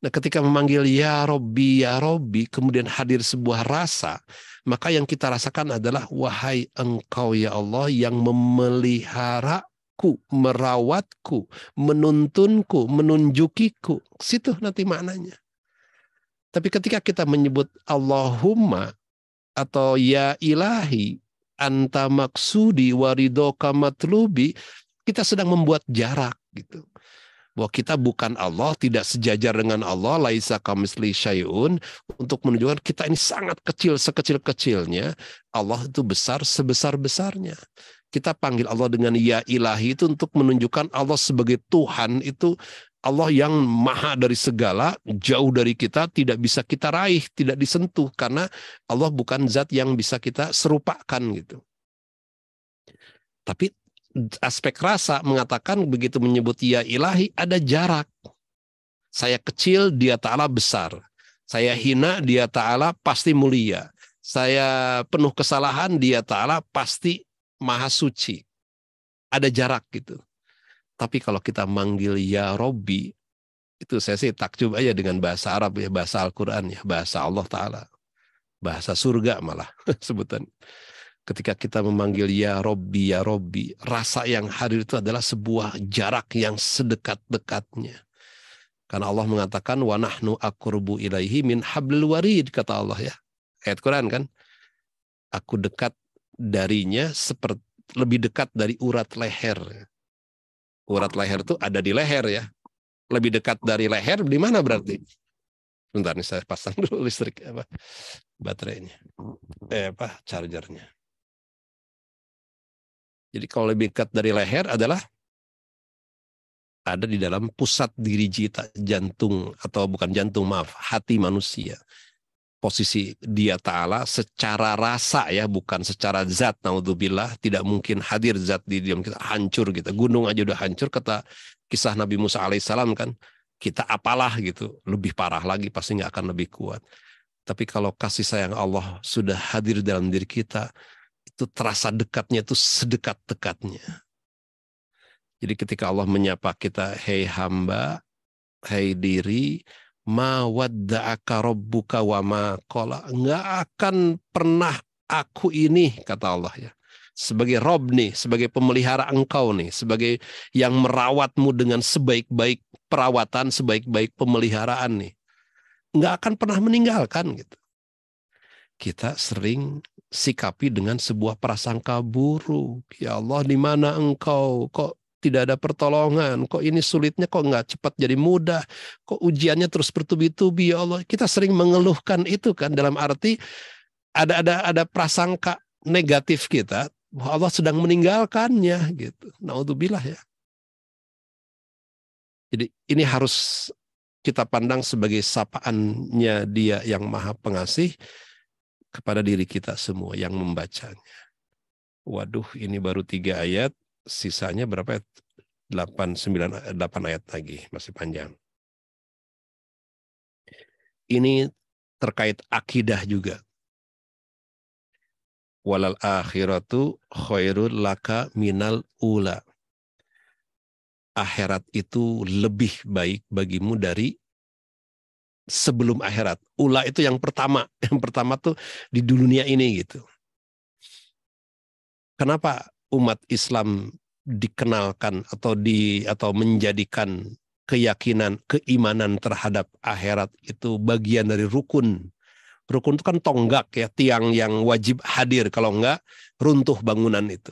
Nah ketika memanggil ya Robbi, ya Robbi, kemudian hadir sebuah rasa, maka yang kita rasakan adalah wahai engkau ya Allah yang memelihara merawatku, menuntunku, menunjukiku. Situ nanti maknanya. Tapi ketika kita menyebut Allahumma atau ya ilahi anta maksudi waridoka matlubi, kita sedang membuat jarak gitu bahwa kita bukan Allah, tidak sejajar dengan Allah, laisa kamisli syai'un, untuk menunjukkan kita ini sangat kecil, sekecil-kecilnya, Allah itu besar sebesar-besarnya. Kita panggil Allah dengan ya ilahi itu untuk menunjukkan Allah sebagai Tuhan itu Allah yang maha dari segala, jauh dari kita, tidak bisa kita raih, tidak disentuh, karena Allah bukan zat yang bisa kita serupakan gitu. Tapi aspek rasa mengatakan begitu menyebut Ia ya ilahi ada jarak. Saya kecil, dia ta'ala besar. Saya hina, dia ta'ala pasti mulia. Saya penuh kesalahan, dia ta'ala pasti maha suci. Ada jarak gitu. Tapi kalau kita manggil ya Robi itu saya sih takjub aja dengan bahasa Arab ya, bahasa Al-Quran ya, bahasa Allah Ta'ala. Bahasa surga malah sebutan ketika kita memanggil ya Robbi, ya Robbi, rasa yang hadir itu adalah sebuah jarak yang sedekat-dekatnya. Karena Allah mengatakan wa nahnu akurbu ilaihi min hablil warid kata Allah ya. Ayat Quran kan. Aku dekat darinya seperti lebih dekat dari urat leher. Urat leher itu ada di leher ya. Lebih dekat dari leher di mana berarti? Bentar nih saya pasang dulu listrik apa baterainya. Eh apa chargernya. Jadi kalau lebih dekat dari leher adalah ada di dalam pusat diri kita jantung atau bukan jantung maaf hati manusia posisi dia taala secara rasa ya bukan secara zat naudzubillah tidak mungkin hadir zat di dalam kita hancur gitu gunung aja udah hancur kata kisah Nabi Musa alaihissalam kan kita apalah gitu lebih parah lagi pasti nggak akan lebih kuat tapi kalau kasih sayang Allah sudah hadir dalam diri kita itu terasa dekatnya itu sedekat-dekatnya. Jadi ketika Allah menyapa kita, hei hamba, hei diri, ma wadda'aka rabbuka wa ma kola. Enggak akan pernah aku ini, kata Allah ya. Sebagai Rob nih, sebagai pemelihara engkau nih, sebagai yang merawatmu dengan sebaik-baik perawatan, sebaik-baik pemeliharaan nih. nggak akan pernah meninggalkan gitu. Kita sering sikapi dengan sebuah prasangka buruk. Ya Allah, di mana engkau? Kok tidak ada pertolongan? Kok ini sulitnya kok nggak cepat jadi mudah? Kok ujiannya terus bertubi-tubi? Ya Allah, kita sering mengeluhkan itu kan dalam arti ada ada ada prasangka negatif kita bahwa Allah sedang meninggalkannya gitu. Nauzubillah ya. Jadi ini harus kita pandang sebagai sapaannya dia yang maha pengasih kepada diri kita semua yang membacanya. Waduh, ini baru tiga ayat, sisanya berapa ya? Delapan, 8, 9, ayat lagi, masih panjang. Ini terkait akidah juga. Walal akhiratu khairul laka minal ula. Akhirat itu lebih baik bagimu dari sebelum akhirat. Ula itu yang pertama, yang pertama tuh di dunia ini gitu. Kenapa umat Islam dikenalkan atau di atau menjadikan keyakinan, keimanan terhadap akhirat itu bagian dari rukun. Rukun itu kan tonggak ya, tiang yang wajib hadir kalau enggak runtuh bangunan itu.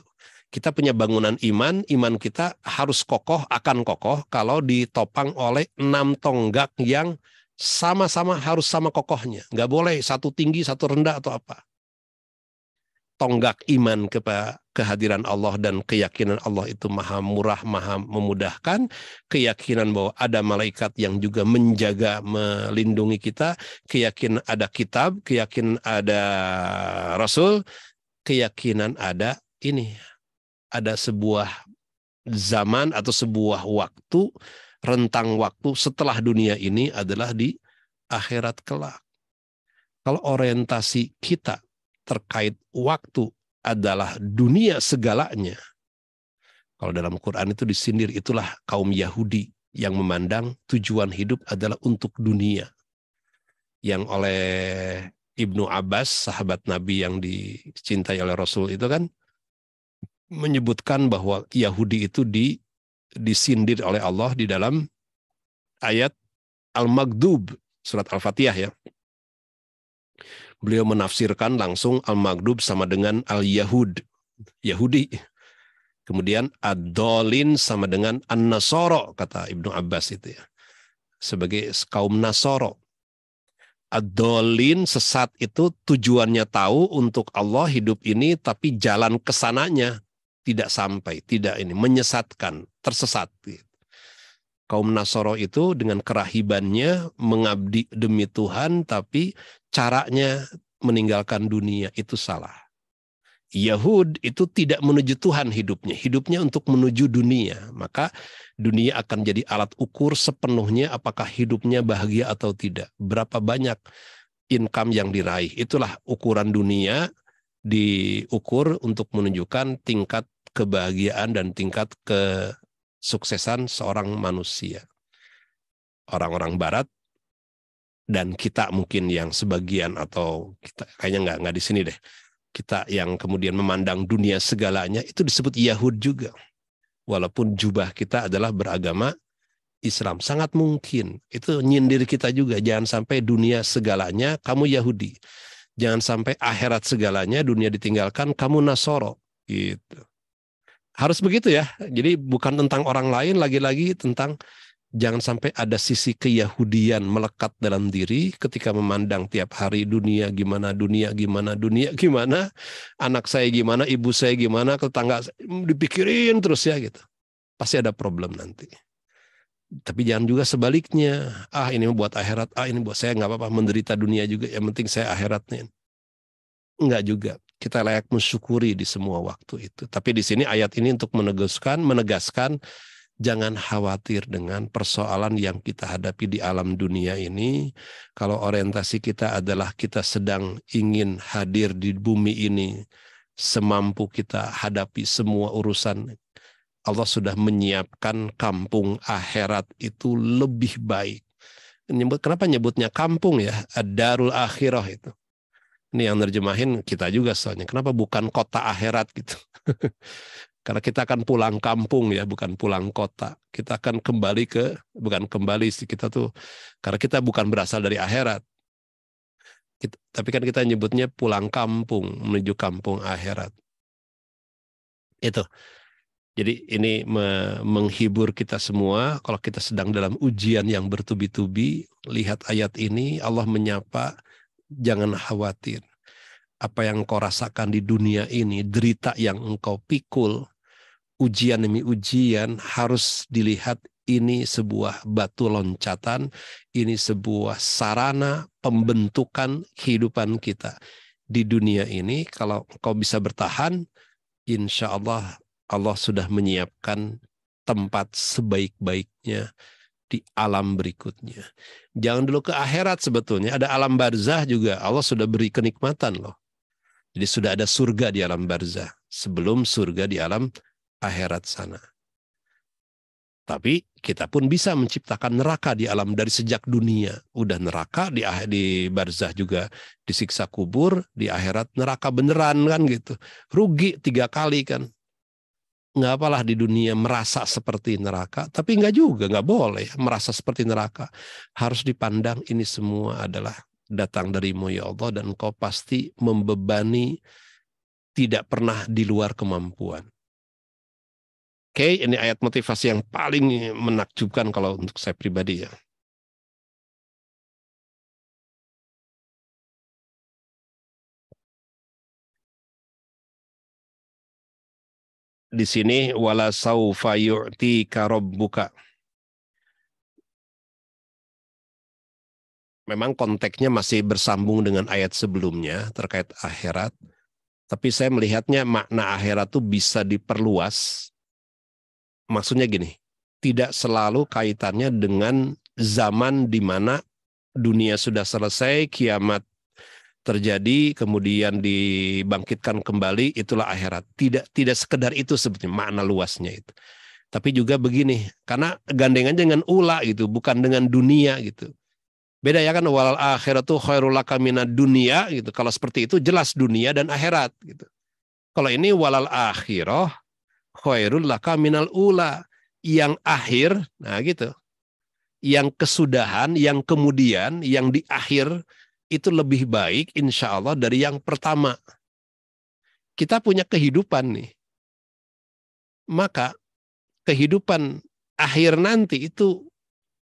Kita punya bangunan iman, iman kita harus kokoh, akan kokoh kalau ditopang oleh enam tonggak yang sama-sama harus sama kokohnya. Nggak boleh satu tinggi, satu rendah atau apa. Tonggak iman kepada kehadiran Allah dan keyakinan Allah itu maha murah, maha memudahkan. Keyakinan bahwa ada malaikat yang juga menjaga, melindungi kita. Keyakinan ada kitab, keyakinan ada rasul, keyakinan ada ini. Ada sebuah zaman atau sebuah waktu rentang waktu setelah dunia ini adalah di akhirat kelak. Kalau orientasi kita terkait waktu adalah dunia segalanya. Kalau dalam Quran itu disindir itulah kaum Yahudi yang memandang tujuan hidup adalah untuk dunia. Yang oleh Ibnu Abbas, sahabat Nabi yang dicintai oleh Rasul itu kan menyebutkan bahwa Yahudi itu di disindir oleh Allah di dalam ayat Al-Maghdub surat Al-Fatihah ya. Beliau menafsirkan langsung Al-Maghdub sama dengan Al-Yahud, Yahudi. Kemudian Ad-Dolin sama dengan An-Nasoro, kata Ibnu Abbas itu ya. Sebagai kaum Nasoro. Ad-Dolin sesat itu tujuannya tahu untuk Allah hidup ini, tapi jalan kesananya tidak sampai, tidak ini menyesatkan, tersesat. Gitu. Kaum Nasoro itu dengan kerahibannya mengabdi demi Tuhan, tapi caranya meninggalkan dunia itu salah. Yahud itu tidak menuju Tuhan hidupnya, hidupnya untuk menuju dunia. Maka dunia akan jadi alat ukur sepenuhnya apakah hidupnya bahagia atau tidak. Berapa banyak income yang diraih, itulah ukuran dunia diukur untuk menunjukkan tingkat kebahagiaan dan tingkat kesuksesan seorang manusia. Orang-orang Barat dan kita mungkin yang sebagian atau kita kayaknya nggak nggak di sini deh kita yang kemudian memandang dunia segalanya itu disebut Yahud juga walaupun jubah kita adalah beragama Islam sangat mungkin itu nyindir kita juga jangan sampai dunia segalanya kamu Yahudi Jangan sampai akhirat segalanya, dunia ditinggalkan, kamu nasoro. Gitu. Harus begitu ya. Jadi bukan tentang orang lain, lagi-lagi tentang jangan sampai ada sisi keyahudian melekat dalam diri ketika memandang tiap hari dunia gimana dunia gimana dunia gimana anak saya gimana ibu saya gimana tetangga dipikirin terus ya gitu pasti ada problem nanti tapi jangan juga sebaliknya ah ini buat akhirat ah ini buat saya nggak apa-apa menderita dunia juga yang penting saya akhiratnya nggak juga kita layak mensyukuri di semua waktu itu tapi di sini ayat ini untuk menegaskan menegaskan jangan khawatir dengan persoalan yang kita hadapi di alam dunia ini kalau orientasi kita adalah kita sedang ingin hadir di bumi ini semampu kita hadapi semua urusan Allah sudah menyiapkan kampung akhirat itu lebih baik. kenapa nyebutnya kampung ya? Darul akhirah itu. Ini yang nerjemahin kita juga soalnya. Kenapa bukan kota akhirat gitu? Karena kita akan pulang kampung ya, bukan pulang kota. Kita akan kembali ke, bukan kembali sih kita tuh. Karena kita bukan berasal dari akhirat. Kita, tapi kan kita nyebutnya pulang kampung, menuju kampung akhirat. Itu. Jadi ini me menghibur kita semua kalau kita sedang dalam ujian yang bertubi-tubi, lihat ayat ini Allah menyapa jangan khawatir. Apa yang kau rasakan di dunia ini, derita yang engkau pikul, ujian demi ujian harus dilihat ini sebuah batu loncatan, ini sebuah sarana pembentukan kehidupan kita. Di dunia ini kalau kau bisa bertahan, insya Allah Allah sudah menyiapkan tempat sebaik-baiknya di alam berikutnya. Jangan dulu ke akhirat sebetulnya, ada alam barzah juga. Allah sudah beri kenikmatan loh. Jadi sudah ada surga di alam barzah sebelum surga di alam akhirat sana. Tapi kita pun bisa menciptakan neraka di alam dari sejak dunia. Udah neraka di di barzah juga disiksa kubur, di akhirat neraka beneran kan gitu. Rugi tiga kali kan nggak apalah di dunia merasa seperti neraka, tapi nggak juga, nggak boleh merasa seperti neraka. Harus dipandang ini semua adalah datang darimu ya Allah dan kau pasti membebani tidak pernah di luar kemampuan. Oke, okay, ini ayat motivasi yang paling menakjubkan kalau untuk saya pribadi ya. di sini wala saufa yu'tika rabbuka. Memang konteksnya masih bersambung dengan ayat sebelumnya terkait akhirat. Tapi saya melihatnya makna akhirat itu bisa diperluas. Maksudnya gini, tidak selalu kaitannya dengan zaman di mana dunia sudah selesai, kiamat terjadi kemudian dibangkitkan kembali itulah akhirat tidak tidak sekedar itu sebetulnya makna luasnya itu tapi juga begini karena gandengan dengan ula gitu bukan dengan dunia gitu beda ya kan walal akhirat tuh khairul kamina dunia gitu kalau seperti itu jelas dunia dan akhirat gitu kalau ini walal akhirah khairul kaminal ula yang akhir nah gitu yang kesudahan yang kemudian yang di akhir itu lebih baik insya Allah dari yang pertama. Kita punya kehidupan nih. Maka kehidupan akhir nanti itu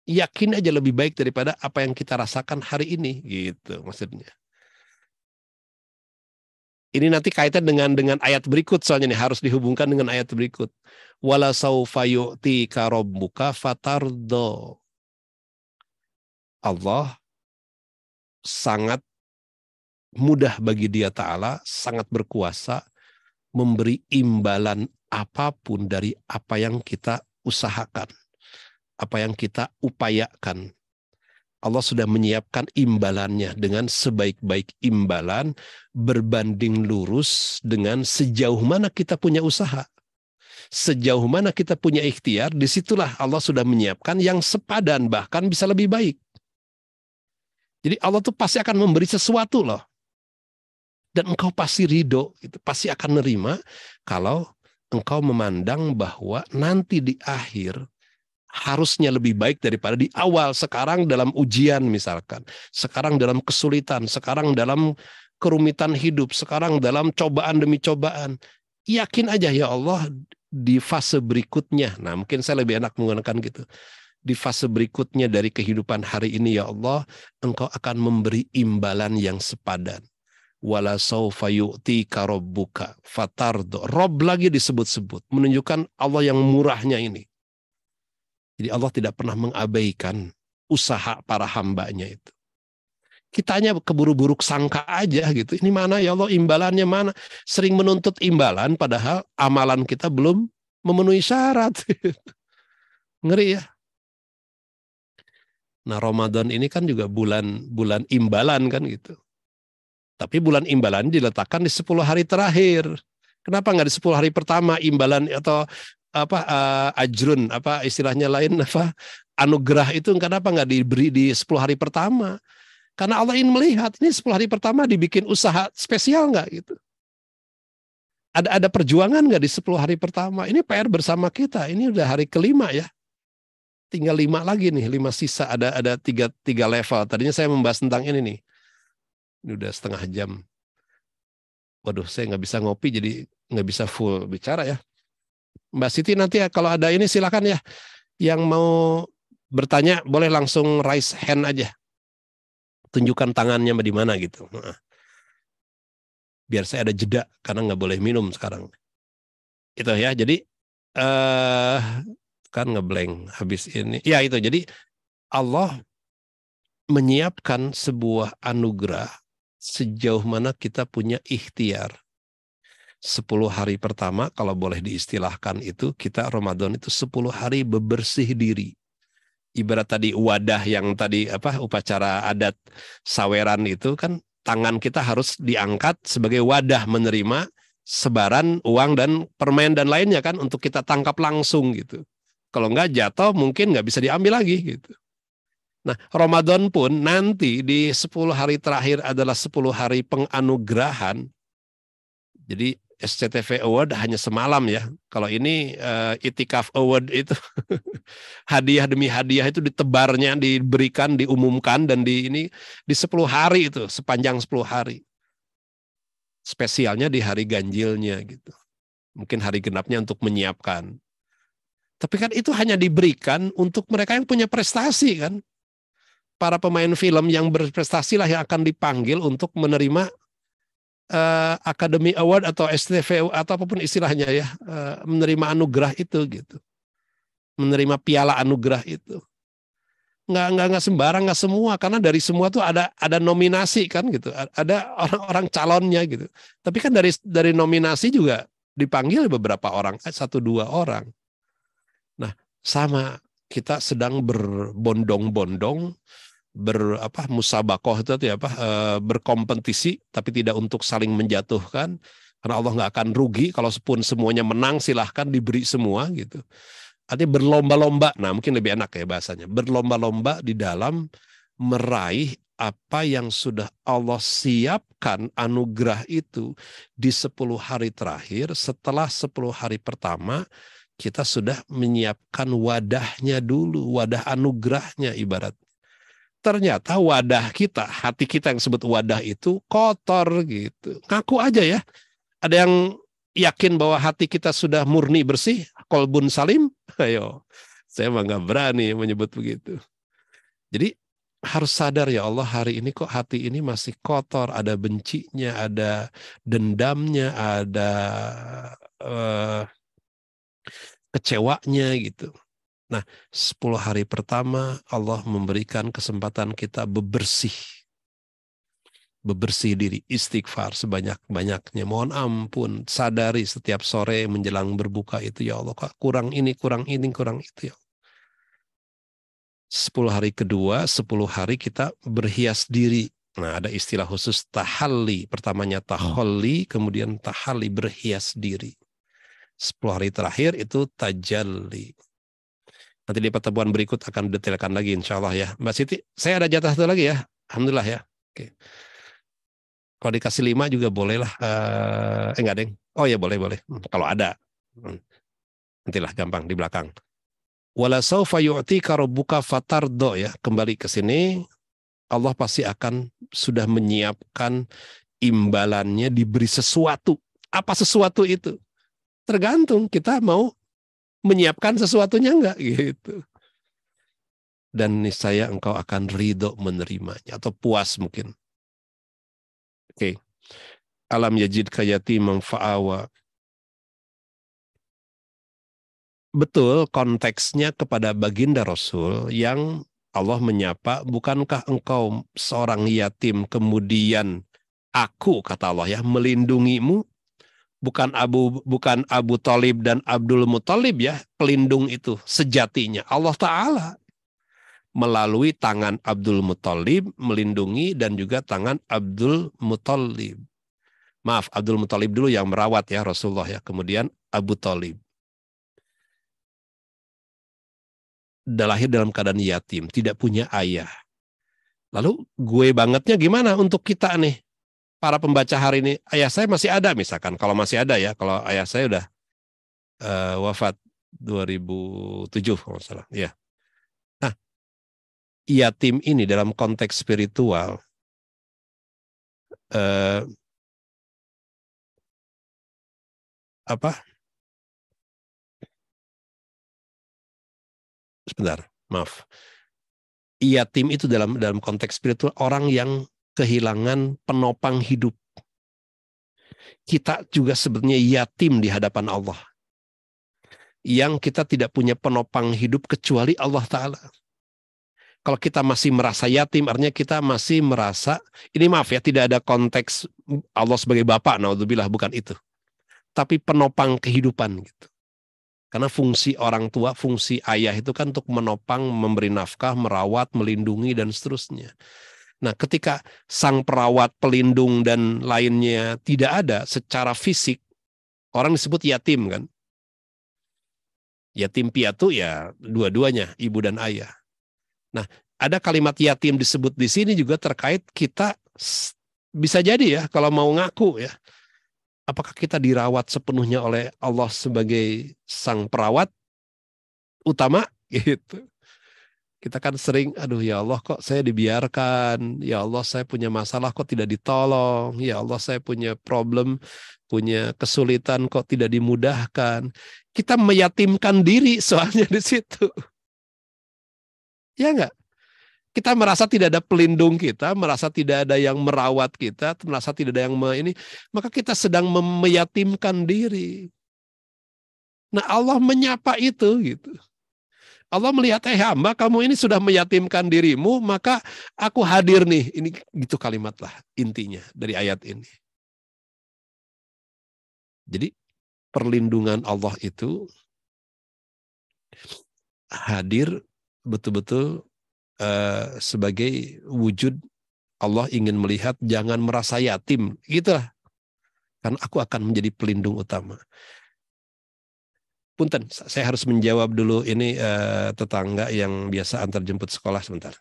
yakin aja lebih baik daripada apa yang kita rasakan hari ini gitu maksudnya. Ini nanti kaitan dengan dengan ayat berikut soalnya nih harus dihubungkan dengan ayat berikut. Wala saufa yu'ti karobbuka fatardo. Allah sangat mudah bagi dia Ta'ala, sangat berkuasa memberi imbalan apapun dari apa yang kita usahakan, apa yang kita upayakan. Allah sudah menyiapkan imbalannya dengan sebaik-baik imbalan berbanding lurus dengan sejauh mana kita punya usaha. Sejauh mana kita punya ikhtiar, disitulah Allah sudah menyiapkan yang sepadan bahkan bisa lebih baik. Jadi Allah tuh pasti akan memberi sesuatu loh. Dan engkau pasti ridho, itu pasti akan nerima kalau engkau memandang bahwa nanti di akhir harusnya lebih baik daripada di awal. Sekarang dalam ujian misalkan, sekarang dalam kesulitan, sekarang dalam kerumitan hidup, sekarang dalam cobaan demi cobaan. Yakin aja ya Allah di fase berikutnya. Nah, mungkin saya lebih enak menggunakan gitu di fase berikutnya dari kehidupan hari ini ya Allah, engkau akan memberi imbalan yang sepadan. Wala saufa yu'tika rabbuka fatardo. Rob lagi disebut-sebut, menunjukkan Allah yang murahnya ini. Jadi Allah tidak pernah mengabaikan usaha para hambanya itu. Kita hanya keburu-buru sangka aja gitu. Ini mana ya Allah imbalannya mana? Sering menuntut imbalan padahal amalan kita belum memenuhi syarat. Ngeri ya. Nah, Ramadan ini kan juga bulan bulan imbalan kan gitu. Tapi bulan imbalan diletakkan di 10 hari terakhir. Kenapa nggak di 10 hari pertama imbalan atau apa uh, ajrun apa istilahnya lain apa anugerah itu kenapa nggak diberi di 10 hari pertama? Karena Allah ingin melihat ini 10 hari pertama dibikin usaha spesial nggak gitu. Ada ada perjuangan nggak di 10 hari pertama? Ini PR bersama kita. Ini udah hari kelima ya tinggal lima lagi nih, lima sisa ada ada tiga tiga level. Tadinya saya membahas tentang ini nih. Ini udah setengah jam. Waduh, saya nggak bisa ngopi jadi nggak bisa full bicara ya. Mbak Siti nanti ya, kalau ada ini silakan ya. Yang mau bertanya boleh langsung raise hand aja. Tunjukkan tangannya di mana gitu. Biar saya ada jeda karena nggak boleh minum sekarang. Itu ya. Jadi uh, kan ngeblank habis ini ya itu jadi Allah menyiapkan sebuah anugerah sejauh mana kita punya ikhtiar sepuluh hari pertama kalau boleh diistilahkan itu kita Ramadan itu sepuluh hari bebersih diri ibarat tadi wadah yang tadi apa upacara adat saweran itu kan tangan kita harus diangkat sebagai wadah menerima sebaran uang dan permen dan lainnya kan untuk kita tangkap langsung gitu. Kalau nggak jatuh mungkin nggak bisa diambil lagi gitu. Nah, Ramadan pun nanti di 10 hari terakhir adalah 10 hari penganugerahan. Jadi SCTV Award hanya semalam ya. Kalau ini uh, Itikaf Award itu hadiah demi hadiah itu ditebarnya, diberikan, diumumkan dan di ini di 10 hari itu, sepanjang 10 hari. Spesialnya di hari ganjilnya gitu. Mungkin hari genapnya untuk menyiapkan. Tapi kan itu hanya diberikan untuk mereka yang punya prestasi kan. Para pemain film yang berprestasi lah yang akan dipanggil untuk menerima uh, Academy Award atau STV atau apapun istilahnya ya, uh, menerima anugerah itu gitu. Menerima piala anugerah itu. Nggak, nggak nggak sembarang nggak semua karena dari semua tuh ada ada nominasi kan gitu ada orang-orang calonnya gitu tapi kan dari dari nominasi juga dipanggil beberapa orang eh, satu dua orang sama kita sedang berbondong-bondong berapa musabakoh itu ya apa eh, berkompetisi tapi tidak untuk saling menjatuhkan karena Allah nggak akan rugi kalau sepun semuanya menang silahkan diberi semua gitu artinya berlomba-lomba nah mungkin lebih enak ya bahasanya berlomba-lomba di dalam meraih apa yang sudah Allah siapkan anugerah itu di 10 hari terakhir setelah 10 hari pertama kita sudah menyiapkan wadahnya dulu, wadah anugerahnya ibarat. Ternyata wadah kita, hati kita yang sebut wadah itu kotor gitu. Ngaku aja ya. Ada yang yakin bahwa hati kita sudah murni bersih, kolbun salim? Ayo, saya mah nggak berani menyebut begitu. Jadi harus sadar ya Allah hari ini kok hati ini masih kotor, ada bencinya, ada dendamnya, ada uh, kecewanya gitu. Nah, 10 hari pertama Allah memberikan kesempatan kita bebersih. Bebersih diri, istighfar sebanyak-banyaknya. Mohon ampun, sadari setiap sore menjelang berbuka itu ya Allah, Kok kurang ini, kurang ini, kurang itu ya. 10 hari kedua, 10 hari kita berhias diri. Nah, ada istilah khusus tahalli. Pertamanya tahalli, kemudian tahalli berhias diri 10 hari terakhir itu tajalli. Nanti di pertemuan berikut akan detailkan lagi insya Allah ya. Mbak Siti, saya ada jatah satu lagi ya. Alhamdulillah ya. Oke. Kalau dikasih lima juga boleh lah. Eh, eh enggak deng. Oh ya boleh boleh. Hmm, kalau ada. Hmm. Nantilah gampang di belakang. Wala saufa yu'ti karubuka fatardo ya. Kembali ke sini. Allah pasti akan sudah menyiapkan imbalannya diberi sesuatu. Apa sesuatu itu? tergantung kita mau menyiapkan sesuatunya enggak gitu. Dan niscaya engkau akan ridho menerimanya atau puas mungkin. Oke. Okay. Alam yajid kayati manfa'awa. Betul konteksnya kepada baginda Rasul yang Allah menyapa, bukankah engkau seorang yatim kemudian aku kata Allah ya melindungimu? bukan Abu bukan Abu Talib dan Abdul Muthalib ya pelindung itu sejatinya Allah Taala melalui tangan Abdul Muthalib melindungi dan juga tangan Abdul Muthalib maaf Abdul Muthalib dulu yang merawat ya Rasulullah ya kemudian Abu Talib lahir dalam keadaan yatim tidak punya ayah lalu gue bangetnya gimana untuk kita nih para pembaca hari ini ayah saya masih ada misalkan kalau masih ada ya kalau ayah saya udah uh, wafat 2007 kalau salah ya nah yatim ini dalam konteks spiritual uh, apa sebentar maaf iya tim itu dalam dalam konteks spiritual orang yang kehilangan penopang hidup. Kita juga sebenarnya yatim di hadapan Allah. Yang kita tidak punya penopang hidup kecuali Allah Ta'ala. Kalau kita masih merasa yatim, artinya kita masih merasa, ini maaf ya, tidak ada konteks Allah sebagai Bapak, naudzubillah, bukan itu. Tapi penopang kehidupan. gitu. Karena fungsi orang tua, fungsi ayah itu kan untuk menopang, memberi nafkah, merawat, melindungi, dan seterusnya. Nah, ketika sang perawat, pelindung dan lainnya tidak ada secara fisik, orang disebut yatim kan? Yatim piatu ya dua-duanya, ibu dan ayah. Nah, ada kalimat yatim disebut di sini juga terkait kita bisa jadi ya kalau mau ngaku ya. Apakah kita dirawat sepenuhnya oleh Allah sebagai sang perawat utama gitu kita kan sering, aduh ya Allah kok saya dibiarkan, ya Allah saya punya masalah kok tidak ditolong, ya Allah saya punya problem, punya kesulitan kok tidak dimudahkan. Kita meyatimkan diri soalnya di situ. Ya enggak? Kita merasa tidak ada pelindung kita, merasa tidak ada yang merawat kita, merasa tidak ada yang me ini, maka kita sedang meyatimkan diri. Nah Allah menyapa itu gitu. Allah melihat, eh hamba kamu ini sudah meyatimkan dirimu, maka aku hadir nih. Ini gitu kalimat lah intinya dari ayat ini. Jadi perlindungan Allah itu hadir betul-betul eh, sebagai wujud Allah ingin melihat jangan merasa yatim gitulah karena aku akan menjadi pelindung utama punten saya harus menjawab dulu ini uh, tetangga yang biasa antar jemput sekolah sebentar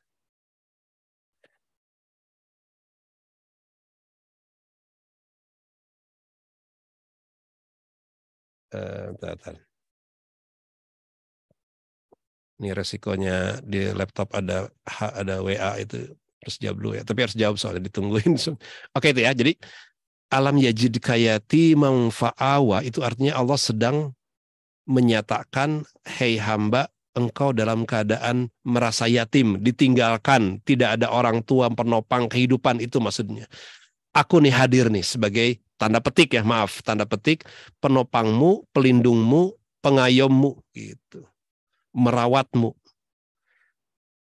Uh, Ini resikonya di laptop ada ada WA itu harus jawab dulu ya. Tapi harus jawab soalnya ditungguin. Oke itu ya. Jadi alam yajid kayati mangfa'awa itu artinya Allah sedang menyatakan, "Hei hamba, engkau dalam keadaan merasa yatim, ditinggalkan, tidak ada orang tua penopang kehidupan itu maksudnya." Aku nih hadir nih sebagai tanda petik ya, maaf, tanda petik penopangmu, pelindungmu, pengayommu gitu. Merawatmu.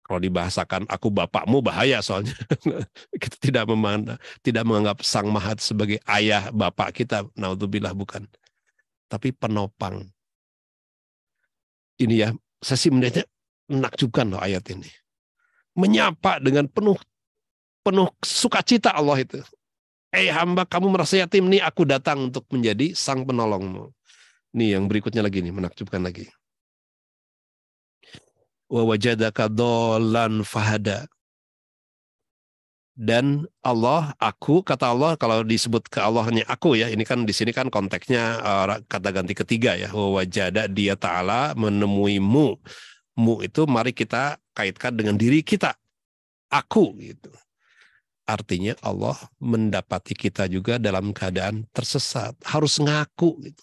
Kalau dibahasakan aku bapakmu bahaya soalnya kita tidak memandang, tidak menganggap Sang Mahat sebagai ayah bapak kita. Naudzubillah bukan tapi penopang ini ya, saya sih melihatnya menakjubkan loh ayat ini. Menyapa dengan penuh penuh sukacita Allah itu. Eh hamba kamu merasa yatim nih aku datang untuk menjadi sang penolongmu. Nih yang berikutnya lagi nih menakjubkan lagi. Wa wajadaka dolan fahada dan Allah aku kata Allah kalau disebut ke Allahnya aku ya ini kan di sini kan konteksnya uh, kata ganti ketiga ya wajada dia taala menemui mu mu itu mari kita kaitkan dengan diri kita aku gitu artinya Allah mendapati kita juga dalam keadaan tersesat harus ngaku gitu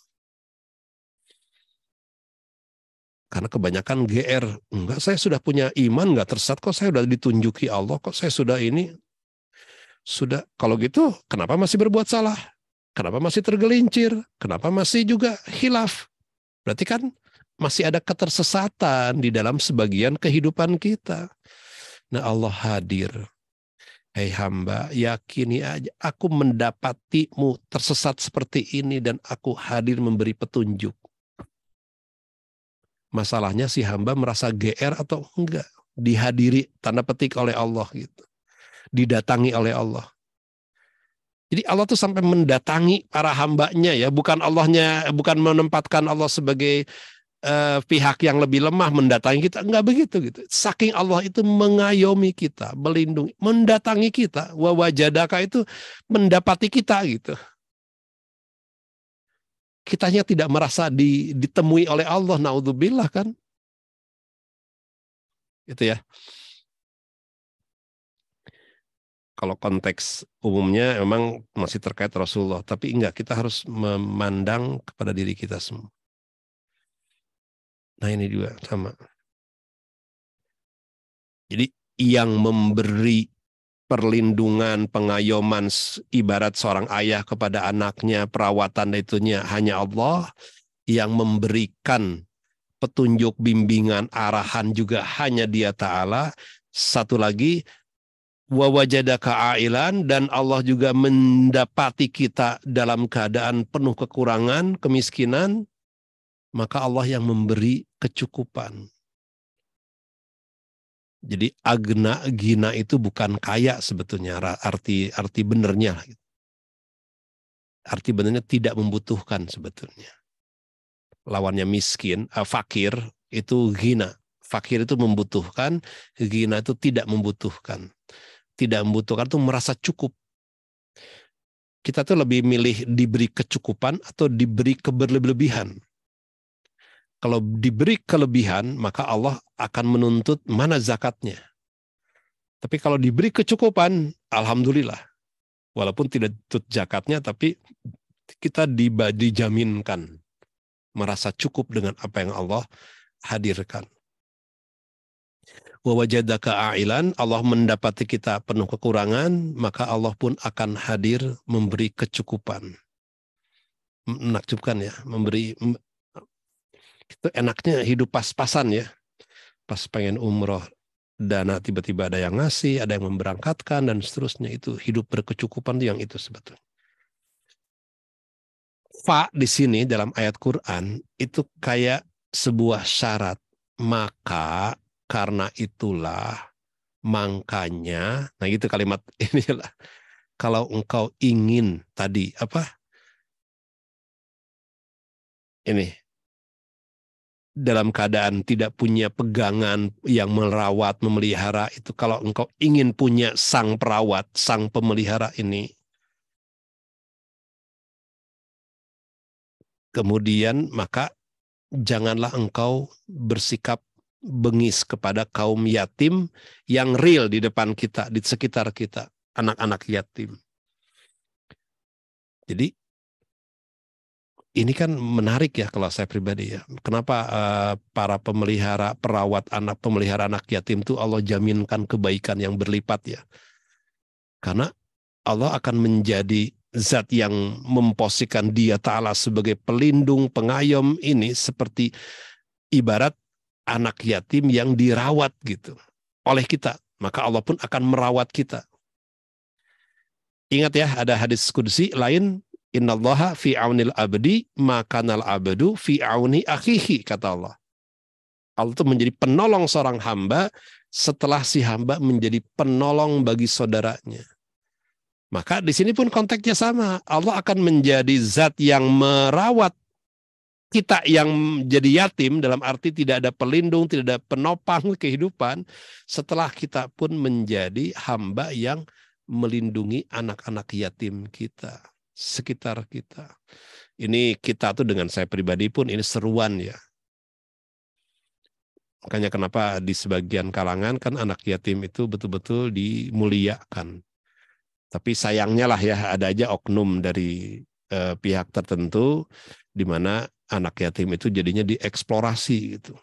karena kebanyakan GR enggak saya sudah punya iman enggak tersesat kok saya sudah ditunjuki Allah kok saya sudah ini sudah kalau gitu kenapa masih berbuat salah? Kenapa masih tergelincir? Kenapa masih juga hilaf? Berarti kan masih ada ketersesatan di dalam sebagian kehidupan kita. Nah Allah hadir. Hei hamba, yakini aja aku mendapatimu tersesat seperti ini dan aku hadir memberi petunjuk. Masalahnya si hamba merasa GR atau enggak dihadiri tanda petik oleh Allah gitu didatangi oleh Allah. Jadi Allah tuh sampai mendatangi para hambanya ya, bukan Allahnya, bukan menempatkan Allah sebagai uh, pihak yang lebih lemah mendatangi kita, nggak begitu gitu. Saking Allah itu mengayomi kita, melindungi, mendatangi kita. wajadaka itu mendapati kita gitu. Kitanya tidak merasa di, ditemui oleh Allah, naudzubillah kan? Gitu ya kalau konteks umumnya memang masih terkait Rasulullah, tapi enggak kita harus memandang kepada diri kita semua. Nah ini juga sama. Jadi yang memberi perlindungan, pengayoman ibarat seorang ayah kepada anaknya, perawatan itunya hanya Allah yang memberikan petunjuk, bimbingan, arahan juga hanya Dia Ta'ala. Satu lagi, wajadaka ailan dan Allah juga mendapati kita dalam keadaan penuh kekurangan, kemiskinan, maka Allah yang memberi kecukupan. Jadi agna gina itu bukan kaya sebetulnya arti arti benernya. Arti benernya tidak membutuhkan sebetulnya. Lawannya miskin, eh, fakir itu gina. Fakir itu membutuhkan, gina itu tidak membutuhkan tidak membutuhkan tuh merasa cukup. Kita tuh lebih milih diberi kecukupan atau diberi keberlebihan. Kalau diberi kelebihan, maka Allah akan menuntut mana zakatnya. Tapi kalau diberi kecukupan, alhamdulillah. Walaupun tidak tut zakatnya, tapi kita dijaminkan merasa cukup dengan apa yang Allah hadirkan wajadaka a'ilan, Allah mendapati kita penuh kekurangan, maka Allah pun akan hadir memberi kecukupan. Menakjubkan ya, memberi itu enaknya hidup pas-pasan ya. Pas pengen umroh dana tiba-tiba ada yang ngasih, ada yang memberangkatkan dan seterusnya itu hidup berkecukupan yang itu sebetulnya. Fa di sini dalam ayat Quran itu kayak sebuah syarat maka karena itulah makanya, nah gitu kalimat inilah. Kalau engkau ingin tadi apa? Ini dalam keadaan tidak punya pegangan yang merawat, memelihara itu kalau engkau ingin punya sang perawat, sang pemelihara ini kemudian maka janganlah engkau bersikap bengis kepada kaum yatim yang real di depan kita, di sekitar kita, anak-anak yatim. Jadi ini kan menarik ya kalau saya pribadi ya. Kenapa uh, para pemelihara, perawat anak, pemelihara anak yatim itu Allah jaminkan kebaikan yang berlipat ya. Karena Allah akan menjadi zat yang memposisikan dia ta'ala sebagai pelindung, pengayom ini seperti ibarat anak yatim yang dirawat gitu oleh kita, maka Allah pun akan merawat kita. Ingat ya, ada hadis kudsi lain, Innallaha fi aunil abdi makanal abdu fi auni akhihi, kata Allah. Allah itu menjadi penolong seorang hamba setelah si hamba menjadi penolong bagi saudaranya. Maka di sini pun konteksnya sama. Allah akan menjadi zat yang merawat kita yang jadi yatim dalam arti tidak ada pelindung, tidak ada penopang kehidupan setelah kita pun menjadi hamba yang melindungi anak-anak yatim kita, sekitar kita. Ini kita tuh dengan saya pribadi pun ini seruan ya. Makanya kenapa di sebagian kalangan kan anak yatim itu betul-betul dimuliakan. Tapi sayangnya lah ya ada aja oknum dari eh, pihak tertentu di mana anak yatim itu jadinya dieksplorasi gitu.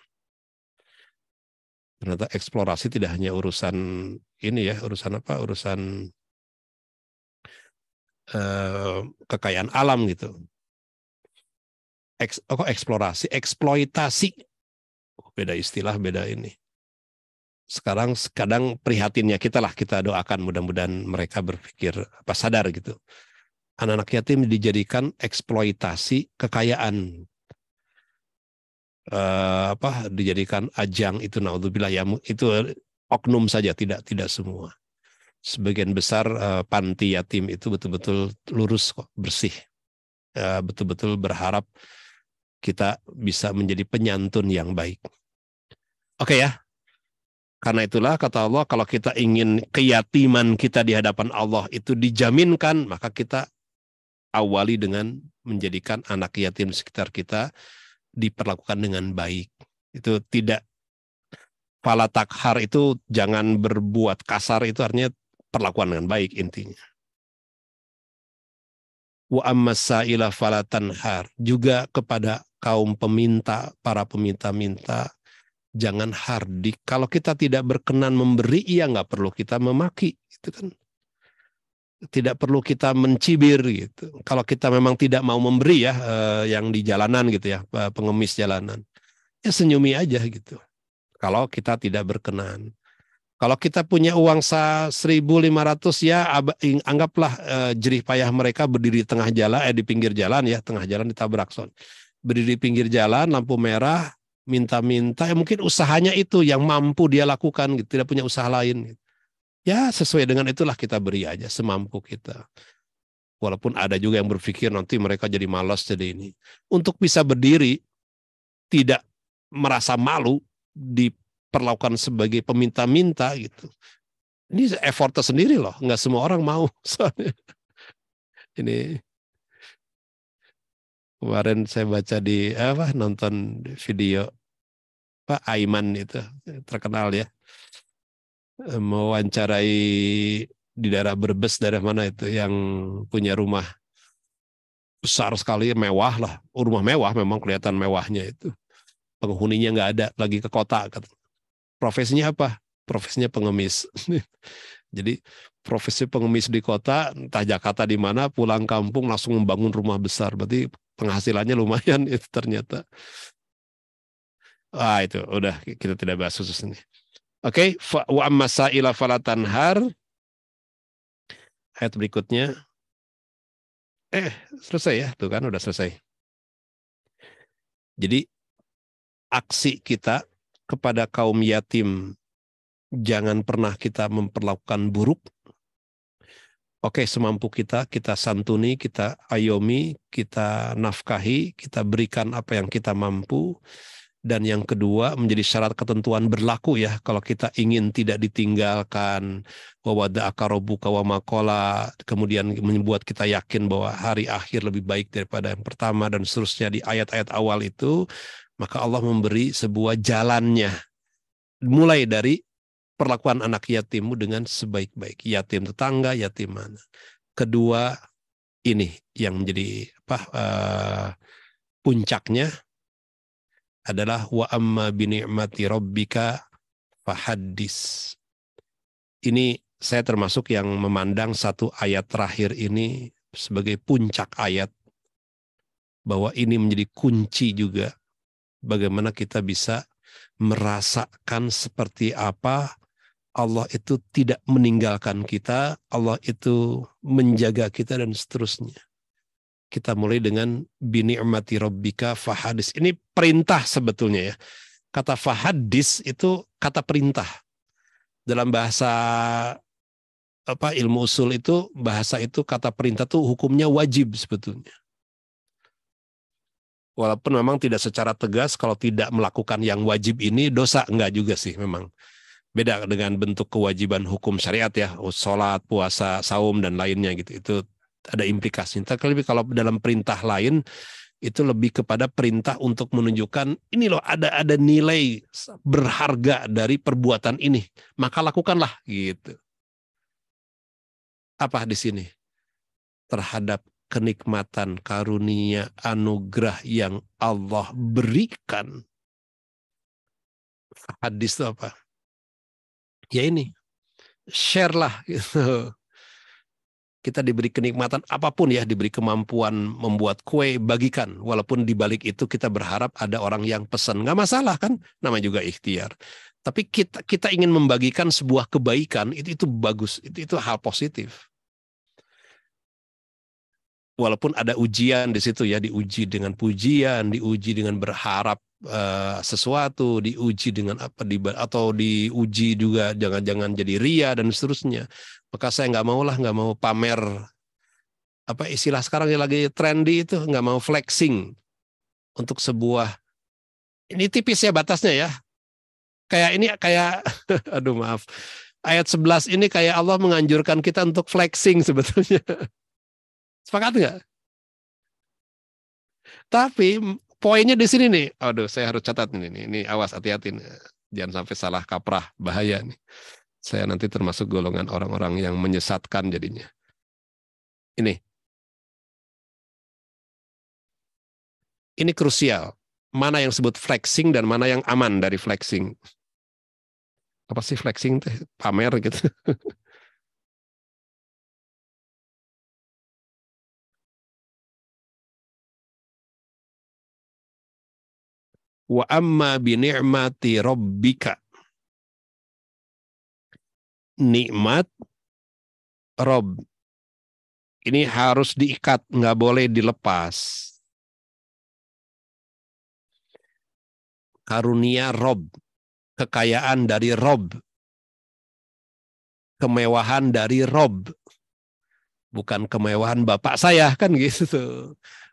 Ternyata eksplorasi tidak hanya urusan ini ya, urusan apa? Urusan eh, kekayaan alam gitu. Eks, oh, eksplorasi, eksploitasi. beda istilah, beda ini. Sekarang kadang prihatinnya kita lah, kita doakan mudah-mudahan mereka berpikir apa sadar gitu anak-anak yatim dijadikan eksploitasi kekayaan uh, apa dijadikan ajang itu naudzubillah ya itu oknum saja tidak tidak semua sebagian besar uh, panti yatim itu betul-betul lurus kok bersih betul eh, betul-betul berharap kita bisa menjadi penyantun yang baik oke okay, ya karena itulah kata Allah kalau kita ingin keyatiman kita di hadapan Allah itu dijaminkan maka kita awali dengan menjadikan anak yatim sekitar kita diperlakukan dengan baik. Itu tidak pala itu jangan berbuat kasar itu artinya perlakuan dengan baik intinya. Wa ammasaila falatanhar juga kepada kaum peminta, para peminta-minta jangan hardik. Kalau kita tidak berkenan memberi, ya nggak perlu kita memaki. Itu kan tidak perlu kita mencibir gitu. Kalau kita memang tidak mau memberi ya eh, yang di jalanan gitu ya, pengemis jalanan. Ya senyumi aja gitu. Kalau kita tidak berkenan. Kalau kita punya uang 1.500 ya anggaplah eh, jerih payah mereka berdiri di tengah jalan eh di pinggir jalan ya, tengah jalan ditabrak son. Berdiri di pinggir jalan lampu merah minta-minta ya mungkin usahanya itu yang mampu dia lakukan gitu, tidak punya usaha lain gitu Ya sesuai dengan itulah kita beri aja semampu kita. Walaupun ada juga yang berpikir nanti mereka jadi malas jadi ini. Untuk bisa berdiri, tidak merasa malu, diperlakukan sebagai peminta-minta gitu. Ini effortnya sendiri loh, nggak semua orang mau. Soalnya. Ini kemarin saya baca di apa nonton video Pak Aiman itu terkenal ya mewawancarai di daerah Brebes daerah mana itu yang punya rumah besar sekali mewah lah oh, rumah mewah memang kelihatan mewahnya itu penghuninya nggak ada lagi ke kota kata profesinya apa profesinya pengemis jadi profesi pengemis di kota entah Jakarta di mana pulang kampung langsung membangun rumah besar berarti penghasilannya lumayan itu ternyata ah itu udah kita tidak bahas khusus ini Oke, okay? wa amma falatanhar. Ayat berikutnya. Eh, selesai ya. Tuh kan udah selesai. Jadi aksi kita kepada kaum yatim jangan pernah kita memperlakukan buruk. Oke, semampu kita, kita santuni, kita ayomi, kita nafkahi, kita berikan apa yang kita mampu dan yang kedua menjadi syarat ketentuan berlaku ya kalau kita ingin tidak ditinggalkan wawada akarobu kawamakola kemudian membuat kita yakin bahwa hari akhir lebih baik daripada yang pertama dan seterusnya di ayat-ayat awal itu maka Allah memberi sebuah jalannya mulai dari perlakuan anak yatimmu dengan sebaik-baik yatim tetangga yatim mana kedua ini yang menjadi apa uh, puncaknya adalah wa amma bi ni'mati rabbika fahaddis. Ini saya termasuk yang memandang satu ayat terakhir ini sebagai puncak ayat bahwa ini menjadi kunci juga bagaimana kita bisa merasakan seperti apa Allah itu tidak meninggalkan kita, Allah itu menjaga kita dan seterusnya. Kita mulai dengan bini amati robika fahadis. Ini perintah sebetulnya ya. Kata fahadis itu kata perintah. Dalam bahasa apa ilmu usul itu bahasa itu kata perintah tuh hukumnya wajib sebetulnya. Walaupun memang tidak secara tegas kalau tidak melakukan yang wajib ini dosa enggak juga sih memang. Beda dengan bentuk kewajiban hukum syariat ya, oh, sholat, puasa, saum dan lainnya gitu. Itu ada implikasi. Tapi kalau dalam perintah lain itu lebih kepada perintah untuk menunjukkan ini loh ada ada nilai berharga dari perbuatan ini maka lakukanlah gitu apa di sini terhadap kenikmatan karunia anugerah yang Allah berikan hadis itu apa ya ini share lah gitu kita diberi kenikmatan apapun ya, diberi kemampuan membuat kue, bagikan. Walaupun di balik itu kita berharap ada orang yang pesan. Nggak masalah kan, namanya juga ikhtiar. Tapi kita kita ingin membagikan sebuah kebaikan, itu itu bagus, itu itu hal positif. Walaupun ada ujian di situ ya, diuji dengan pujian, diuji dengan berharap uh, sesuatu, diuji dengan apa di atau diuji juga jangan-jangan jadi ria dan seterusnya maka saya nggak mau lah nggak mau pamer apa istilah sekarang yang lagi trendy itu nggak mau flexing untuk sebuah ini tipis ya batasnya ya kayak ini kayak aduh maaf ayat 11 ini kayak Allah menganjurkan kita untuk flexing sebetulnya sepakat nggak tapi poinnya di sini nih aduh saya harus catat ini ini, ini awas hati-hati jangan sampai salah kaprah bahaya nih saya nanti termasuk golongan orang-orang yang menyesatkan jadinya. Ini. Ini krusial. Mana yang sebut flexing dan mana yang aman dari flexing. Apa sih flexing? Pamer gitu. Wa amma bi ni'mati rabbika nikmat Rob. Ini harus diikat, nggak boleh dilepas. Karunia Rob, kekayaan dari Rob, kemewahan dari Rob, bukan kemewahan bapak saya kan gitu tuh.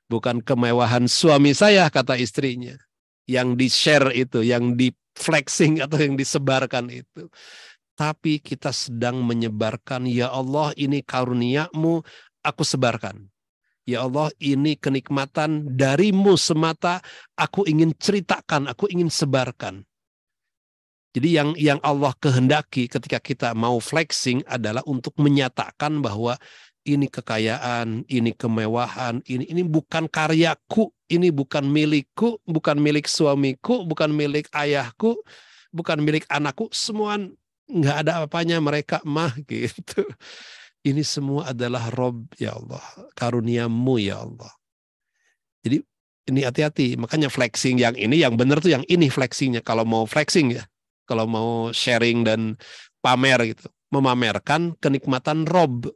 bukan kemewahan suami saya kata istrinya yang di share itu yang di flexing atau yang disebarkan itu tapi kita sedang menyebarkan, Ya Allah ini karuniamu, aku sebarkan. Ya Allah ini kenikmatan darimu semata, aku ingin ceritakan, aku ingin sebarkan. Jadi yang yang Allah kehendaki ketika kita mau flexing adalah untuk menyatakan bahwa ini kekayaan, ini kemewahan, ini ini bukan karyaku, ini bukan milikku, bukan milik suamiku, bukan milik ayahku, bukan milik anakku, semua nggak ada apanya mereka mah gitu. Ini semua adalah Rob ya Allah, karuniamu ya Allah. Jadi ini hati-hati, makanya flexing yang ini yang benar tuh yang ini flexingnya kalau mau flexing ya. Kalau mau sharing dan pamer gitu, memamerkan kenikmatan Rob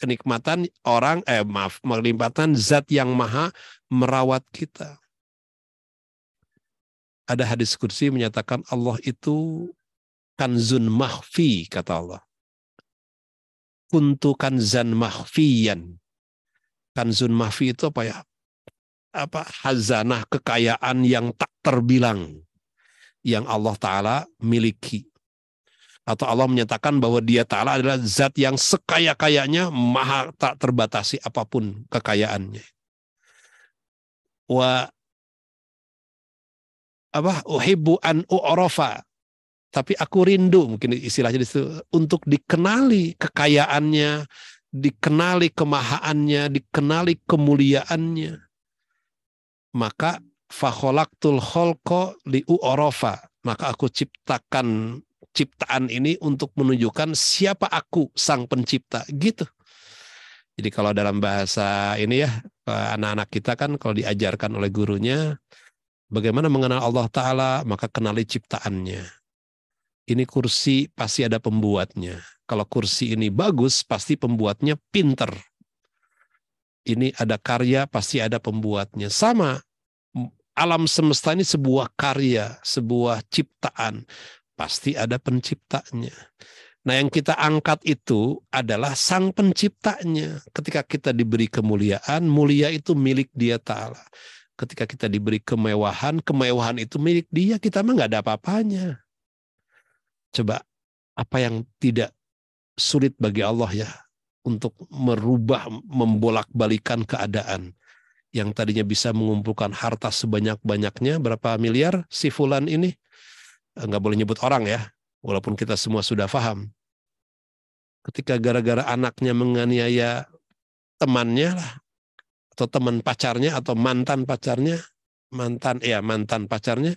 kenikmatan orang eh maaf kenikmatan zat yang maha merawat kita ada hadis kursi menyatakan Allah itu kanzun mahfi kata Allah. Kuntu kanzan mahfiyan. Kanzun mahfi itu apa ya? Apa hazanah kekayaan yang tak terbilang yang Allah taala miliki. Atau Allah menyatakan bahwa dia taala adalah zat yang sekaya-kayanya maha tak terbatasi apapun kekayaannya. Wa apa uhibbu an u'rafa tapi aku rindu mungkin istilahnya situ untuk dikenali kekayaannya, dikenali kemahaannya, dikenali kemuliaannya. Maka fakholaktul holko liu orofa. Maka aku ciptakan ciptaan ini untuk menunjukkan siapa aku sang pencipta. Gitu. Jadi kalau dalam bahasa ini ya, eh, anak-anak kita kan kalau diajarkan oleh gurunya, bagaimana mengenal Allah Ta'ala, maka kenali ciptaannya ini kursi pasti ada pembuatnya. Kalau kursi ini bagus, pasti pembuatnya pinter. Ini ada karya, pasti ada pembuatnya. Sama, alam semesta ini sebuah karya, sebuah ciptaan. Pasti ada penciptanya. Nah yang kita angkat itu adalah sang penciptanya. Ketika kita diberi kemuliaan, mulia itu milik dia ta'ala. Ketika kita diberi kemewahan, kemewahan itu milik dia. Kita mah nggak ada apa-apanya Coba apa yang tidak sulit bagi Allah ya untuk merubah, membolak-balikan keadaan yang tadinya bisa mengumpulkan harta sebanyak-banyaknya berapa miliar si fulan ini eh, nggak boleh nyebut orang ya walaupun kita semua sudah paham ketika gara-gara anaknya menganiaya temannya lah atau teman pacarnya atau mantan pacarnya mantan ya mantan pacarnya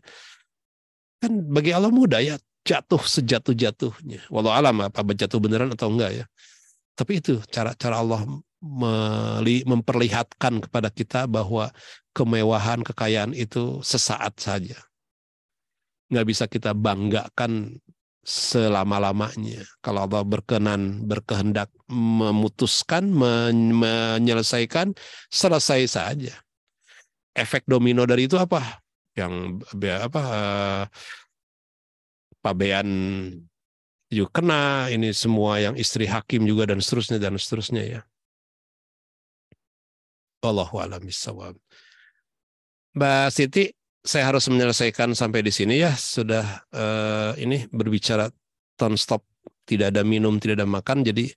kan bagi Allah mudah ya jatuh sejatuh-jatuhnya. Walau alam apa jatuh beneran atau enggak ya. Tapi itu cara-cara Allah memperlihatkan kepada kita bahwa kemewahan, kekayaan itu sesaat saja. Nggak bisa kita banggakan selama-lamanya. Kalau Allah berkenan, berkehendak memutuskan, menyelesaikan, selesai saja. Efek domino dari itu apa? Yang apa eh, pabean juga kena ini semua yang istri hakim juga dan seterusnya dan seterusnya ya Allahu alam Mbak Siti, saya harus menyelesaikan sampai di sini ya. Sudah uh, ini berbicara non-stop, tidak ada minum, tidak ada makan. Jadi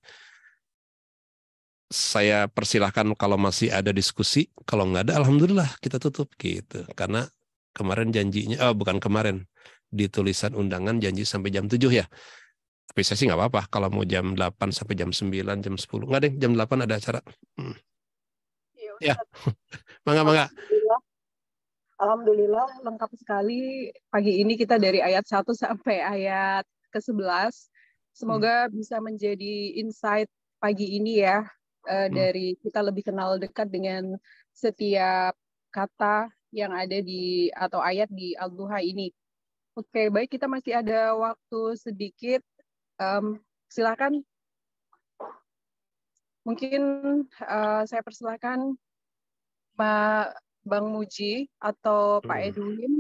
saya persilahkan kalau masih ada diskusi. Kalau nggak ada, alhamdulillah kita tutup gitu. Karena kemarin janjinya, oh bukan kemarin, di tulisan undangan janji sampai jam 7 ya. Tapi saya sih nggak apa-apa kalau mau jam 8 sampai jam 9, jam 10. Nggak deh, jam 8 ada acara. Hmm. Ya, bangga ya. mangga, Alhamdulillah. Alhamdulillah lengkap sekali pagi ini kita dari ayat 1 sampai ayat ke-11. Semoga hmm. bisa menjadi insight pagi ini ya uh, hmm. dari kita lebih kenal dekat dengan setiap kata yang ada di atau ayat di Al-Duha ini. Oke, baik kita masih ada waktu sedikit. Um, silakan. Mungkin uh, saya persilakan Pak Bang Muji atau Pak hmm. Edwin.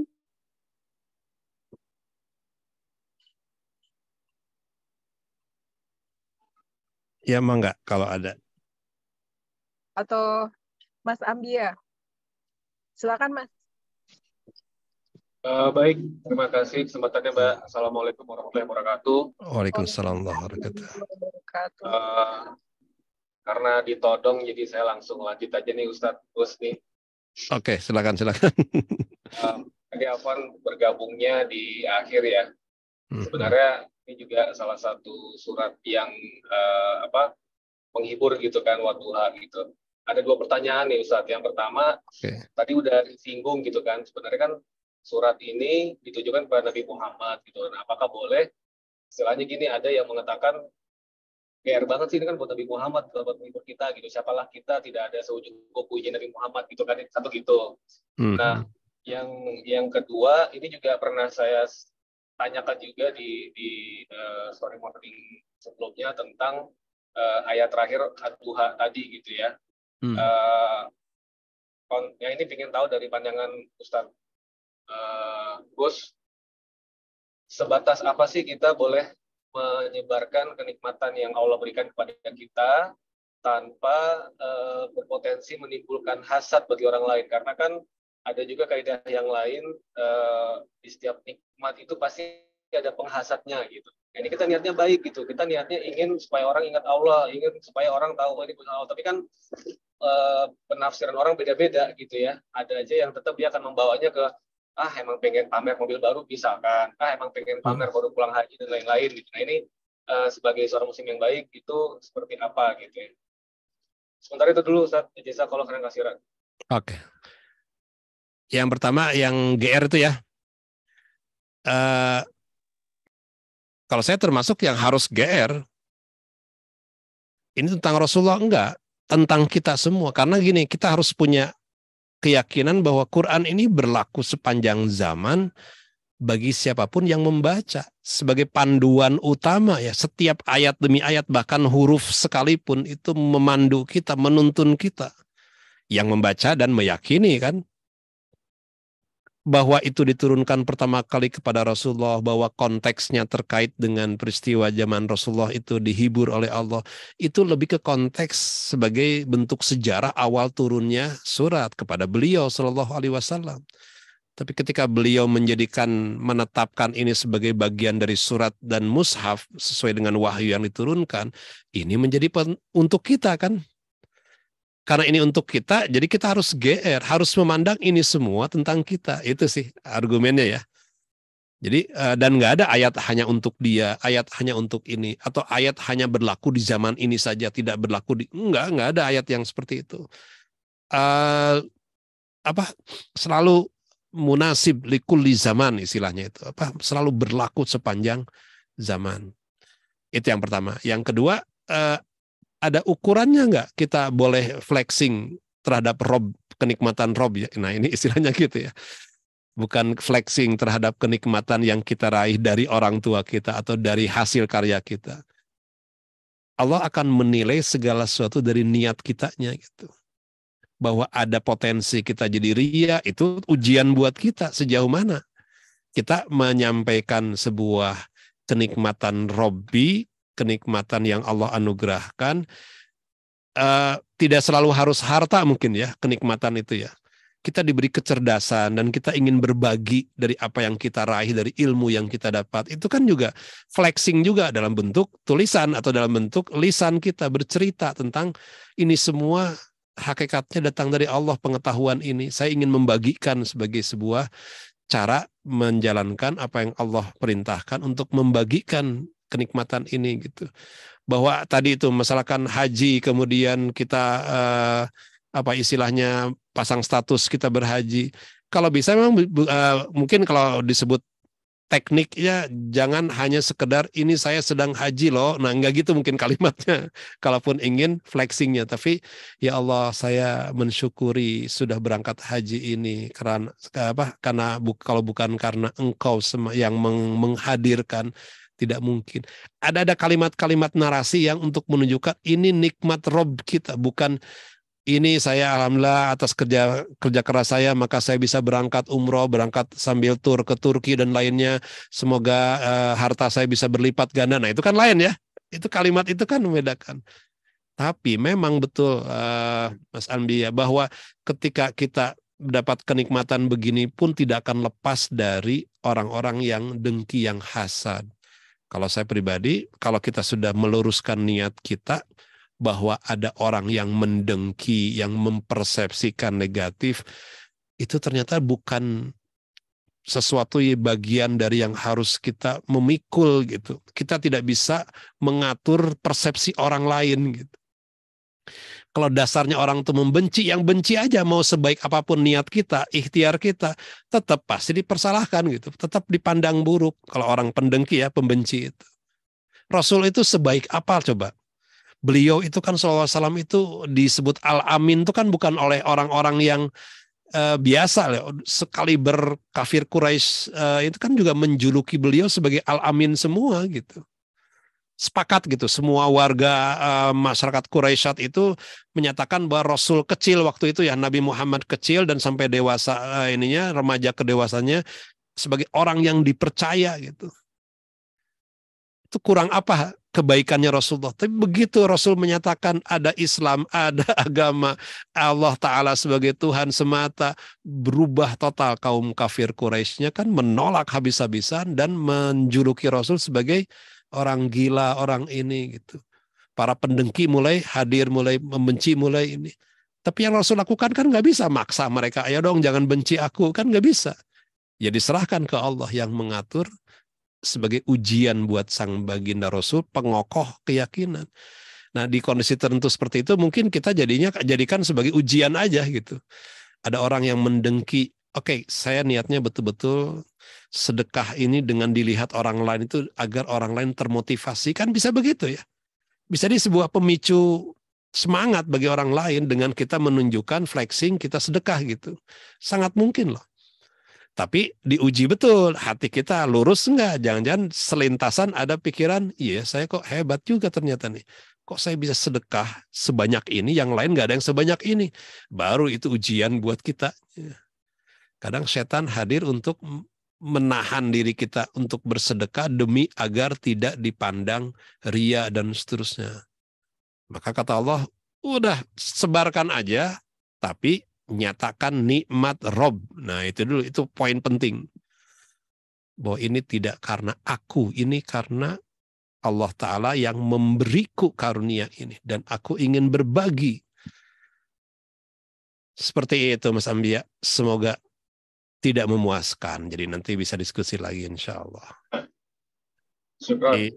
Ya, mangga kalau ada. Atau Mas Ambia. Ya? Silakan, Mas. Eh, baik, terima kasih kesempatannya Mbak. Assalamualaikum warahmatullahi wabarakatuh. Waalaikumsalam warahmatullahi wabarakatuh. Eh, karena ditodong, jadi saya langsung lanjut aja nih Ustadz Gus nih. Oke, okay, silakan silakan. uh, tadi Afwan bergabungnya di akhir ya. Hmm. Sebenarnya ini juga salah satu surat yang uh, apa menghibur gitu kan waktu hari itu. Ada dua pertanyaan nih Ustadz. Yang pertama, okay. tadi udah disinggung gitu kan. Sebenarnya kan surat ini ditujukan kepada Nabi Muhammad gitu. Nah, apakah boleh istilahnya gini ada yang mengatakan GR banget sih ini kan buat Nabi Muhammad buat pengikut kita gitu. Siapalah kita tidak ada seujung kukunya Nabi Muhammad gitu kan satu gitu. Hmm. Nah, yang yang kedua ini juga pernah saya tanyakan juga di di uh, story morning sebelumnya tentang uh, ayat terakhir ad tadi gitu ya. Hmm. Uh, eh, yang ini ingin tahu dari pandangan Ustadz Gus eh, sebatas apa sih kita boleh menyebarkan kenikmatan yang Allah berikan kepada kita tanpa uh, berpotensi menimbulkan hasad bagi orang lain karena kan ada juga kaidah yang lain uh, di setiap nikmat itu pasti ada penghasatnya gitu. Nah, ini kita niatnya baik gitu. Kita niatnya ingin supaya orang ingat Allah, ingin supaya orang tahu ini punya Allah. Tapi kan uh, penafsiran orang beda-beda gitu ya. Ada aja yang tetap dia akan membawanya ke ah emang pengen pamer mobil baru bisa kan? ah emang pengen pamer baru pulang haji dan lain-lain gitu nah ini uh, sebagai seorang muslim yang baik itu seperti apa gitu ya sementara itu dulu saat jasa kalau kalian kasiran oke okay. yang pertama yang gr itu ya uh, kalau saya termasuk yang harus gr ini tentang Rasulullah enggak tentang kita semua karena gini kita harus punya keyakinan bahwa Quran ini berlaku sepanjang zaman bagi siapapun yang membaca sebagai panduan utama ya setiap ayat demi ayat bahkan huruf sekalipun itu memandu kita menuntun kita yang membaca dan meyakini kan bahwa itu diturunkan pertama kali kepada Rasulullah, bahwa konteksnya terkait dengan peristiwa zaman Rasulullah itu dihibur oleh Allah, itu lebih ke konteks sebagai bentuk sejarah awal turunnya surat kepada beliau Shallallahu Alaihi Wasallam. Tapi ketika beliau menjadikan menetapkan ini sebagai bagian dari surat dan mushaf sesuai dengan wahyu yang diturunkan, ini menjadi untuk kita kan karena ini untuk kita, jadi kita harus GR, harus memandang ini semua tentang kita. Itu sih argumennya ya. Jadi eh, dan nggak ada ayat hanya untuk dia, ayat hanya untuk ini, atau ayat hanya berlaku di zaman ini saja, tidak berlaku di enggak nggak ada ayat yang seperti itu. Uh, apa selalu munasib likul di zaman istilahnya itu apa selalu berlaku sepanjang zaman. Itu yang pertama. Yang kedua uh, ada ukurannya nggak kita boleh flexing terhadap rob kenikmatan rob ya. Nah ini istilahnya gitu ya. Bukan flexing terhadap kenikmatan yang kita raih dari orang tua kita atau dari hasil karya kita. Allah akan menilai segala sesuatu dari niat kitanya gitu. Bahwa ada potensi kita jadi ria itu ujian buat kita sejauh mana. Kita menyampaikan sebuah kenikmatan Robbi kenikmatan yang Allah anugerahkan uh, tidak selalu harus harta mungkin ya kenikmatan itu ya kita diberi kecerdasan dan kita ingin berbagi dari apa yang kita raih dari ilmu yang kita dapat itu kan juga flexing juga dalam bentuk tulisan atau dalam bentuk lisan kita bercerita tentang ini semua hakikatnya datang dari Allah pengetahuan ini saya ingin membagikan sebagai sebuah cara menjalankan apa yang Allah perintahkan untuk membagikan kenikmatan ini gitu. Bahwa tadi itu masalahkan haji kemudian kita eh, apa istilahnya pasang status kita berhaji. Kalau bisa memang eh, mungkin kalau disebut tekniknya jangan hanya sekedar ini saya sedang haji loh. Nah, enggak gitu mungkin kalimatnya. Kalaupun ingin flexingnya tapi ya Allah saya mensyukuri sudah berangkat haji ini karena apa? Karena bu, kalau bukan karena engkau yang menghadirkan tidak mungkin. Ada ada kalimat-kalimat narasi yang untuk menunjukkan ini nikmat Rob kita, bukan ini saya alhamdulillah atas kerja kerja keras saya maka saya bisa berangkat umroh berangkat sambil tur ke Turki dan lainnya semoga uh, harta saya bisa berlipat ganda nah itu kan lain ya itu kalimat itu kan membedakan tapi memang betul uh, Mas Andi ya bahwa ketika kita dapat kenikmatan begini pun tidak akan lepas dari orang-orang yang dengki yang hasad kalau saya pribadi, kalau kita sudah meluruskan niat kita bahwa ada orang yang mendengki, yang mempersepsikan negatif, itu ternyata bukan sesuatu bagian dari yang harus kita memikul gitu. Kita tidak bisa mengatur persepsi orang lain gitu. Kalau dasarnya orang itu membenci, yang benci aja mau sebaik apapun niat kita, ikhtiar kita, tetap pasti dipersalahkan gitu, tetap dipandang buruk. Kalau orang pendengki ya, pembenci itu. Rasul itu sebaik apa coba? Beliau itu kan SAW itu disebut Al-Amin itu kan bukan oleh orang-orang yang uh, biasa Ya. Sekali berkafir Quraisy uh, itu kan juga menjuluki beliau sebagai Al-Amin semua gitu sepakat gitu semua warga uh, masyarakat Quraisyat itu menyatakan bahwa Rasul kecil waktu itu ya Nabi Muhammad kecil dan sampai dewasa uh, ininya remaja kedewasannya sebagai orang yang dipercaya gitu itu kurang apa kebaikannya Rasulullah. Tapi begitu Rasul menyatakan ada Islam, ada agama Allah Ta'ala sebagai Tuhan semata, berubah total kaum kafir Quraisynya kan menolak habis-habisan dan menjuluki Rasul sebagai orang gila, orang ini gitu. Para pendengki mulai hadir, mulai membenci, mulai ini. Tapi yang Rasul lakukan kan nggak bisa maksa mereka, ayo dong jangan benci aku, kan nggak bisa. Ya serahkan ke Allah yang mengatur sebagai ujian buat sang baginda Rasul, pengokoh keyakinan. Nah di kondisi tertentu seperti itu mungkin kita jadinya jadikan sebagai ujian aja gitu. Ada orang yang mendengki okay, saya niatnya betul-betul sedekah ini dengan dilihat orang lain itu agar orang lain termotivasi kan bisa begitu ya. Bisa di sebuah pemicu semangat bagi orang lain dengan kita menunjukkan flexing kita sedekah gitu. Sangat mungkin loh. Tapi diuji betul hati kita lurus enggak? Jangan-jangan selintasan ada pikiran, iya saya kok hebat juga ternyata nih. Kok saya bisa sedekah sebanyak ini, yang lain nggak ada yang sebanyak ini. Baru itu ujian buat kita. Kadang setan hadir untuk menahan diri kita untuk bersedekah demi agar tidak dipandang ria dan seterusnya. Maka kata Allah, udah sebarkan aja, tapi nyatakan nikmat Rob. Nah itu dulu, itu poin penting. Bahwa ini tidak karena aku, ini karena Allah Ta'ala yang memberiku karunia ini. Dan aku ingin berbagi. Seperti itu Mas Ambia. Semoga tidak memuaskan. Jadi nanti bisa diskusi lagi insya Allah. Syukur. Di...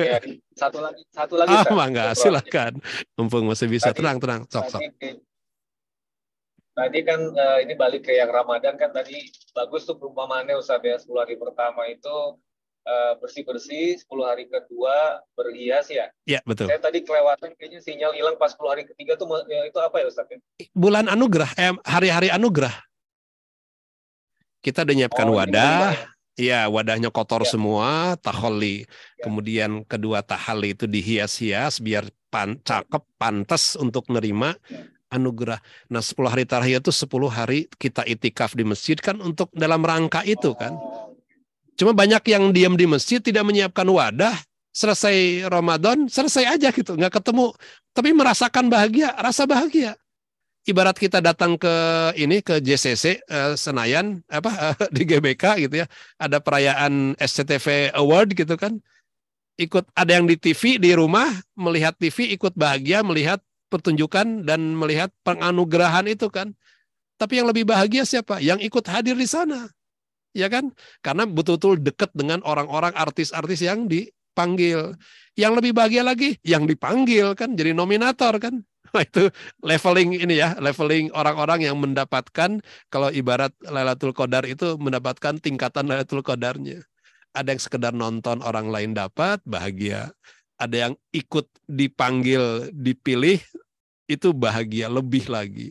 Iya. Satu lagi, satu lagi. Ah, Ustaz. enggak, silakan. Mumpung masih bisa. Tadi, tenang, tenang. Sok, tadi, sok. Tadi kan eh, ini balik ke yang Ramadan kan tadi bagus tuh perumpamannya Ustaz ya 10 hari pertama itu eh, bersih-bersih, uh, 10 hari kedua berhias ya. Iya, betul. Saya tadi kelewatan kayaknya sinyal hilang pas 10 hari ketiga tuh ya, itu apa ya Ustaz ya? Bulan anugerah, eh, hari-hari anugerah. Kita udah nyiapkan oh, wadah. ya wadahnya kotor ya. semua, taholi. Ya. Kemudian kedua tahali itu dihias-hias biar pan, cakep, pantas untuk nerima ya. anugerah. Nah, 10 hari terakhir itu 10 hari kita itikaf di masjid kan untuk dalam rangka itu kan. Oh. Cuma banyak yang diam di masjid tidak menyiapkan wadah, selesai Ramadan, selesai aja gitu, nggak ketemu. Tapi merasakan bahagia, rasa bahagia ibarat kita datang ke ini ke JCC uh, eh, Senayan apa uh, di GBK gitu ya ada perayaan SCTV Award gitu kan ikut ada yang di TV di rumah melihat TV ikut bahagia melihat pertunjukan dan melihat penganugerahan itu kan tapi yang lebih bahagia siapa yang ikut hadir di sana ya kan karena betul-betul dekat dengan orang-orang artis-artis yang dipanggil yang lebih bahagia lagi yang dipanggil kan jadi nominator kan itu leveling ini ya, leveling orang-orang yang mendapatkan kalau ibarat Lailatul Qadar itu mendapatkan tingkatan Lailatul Qadarnya. Ada yang sekedar nonton orang lain dapat, bahagia. Ada yang ikut dipanggil, dipilih, itu bahagia lebih lagi.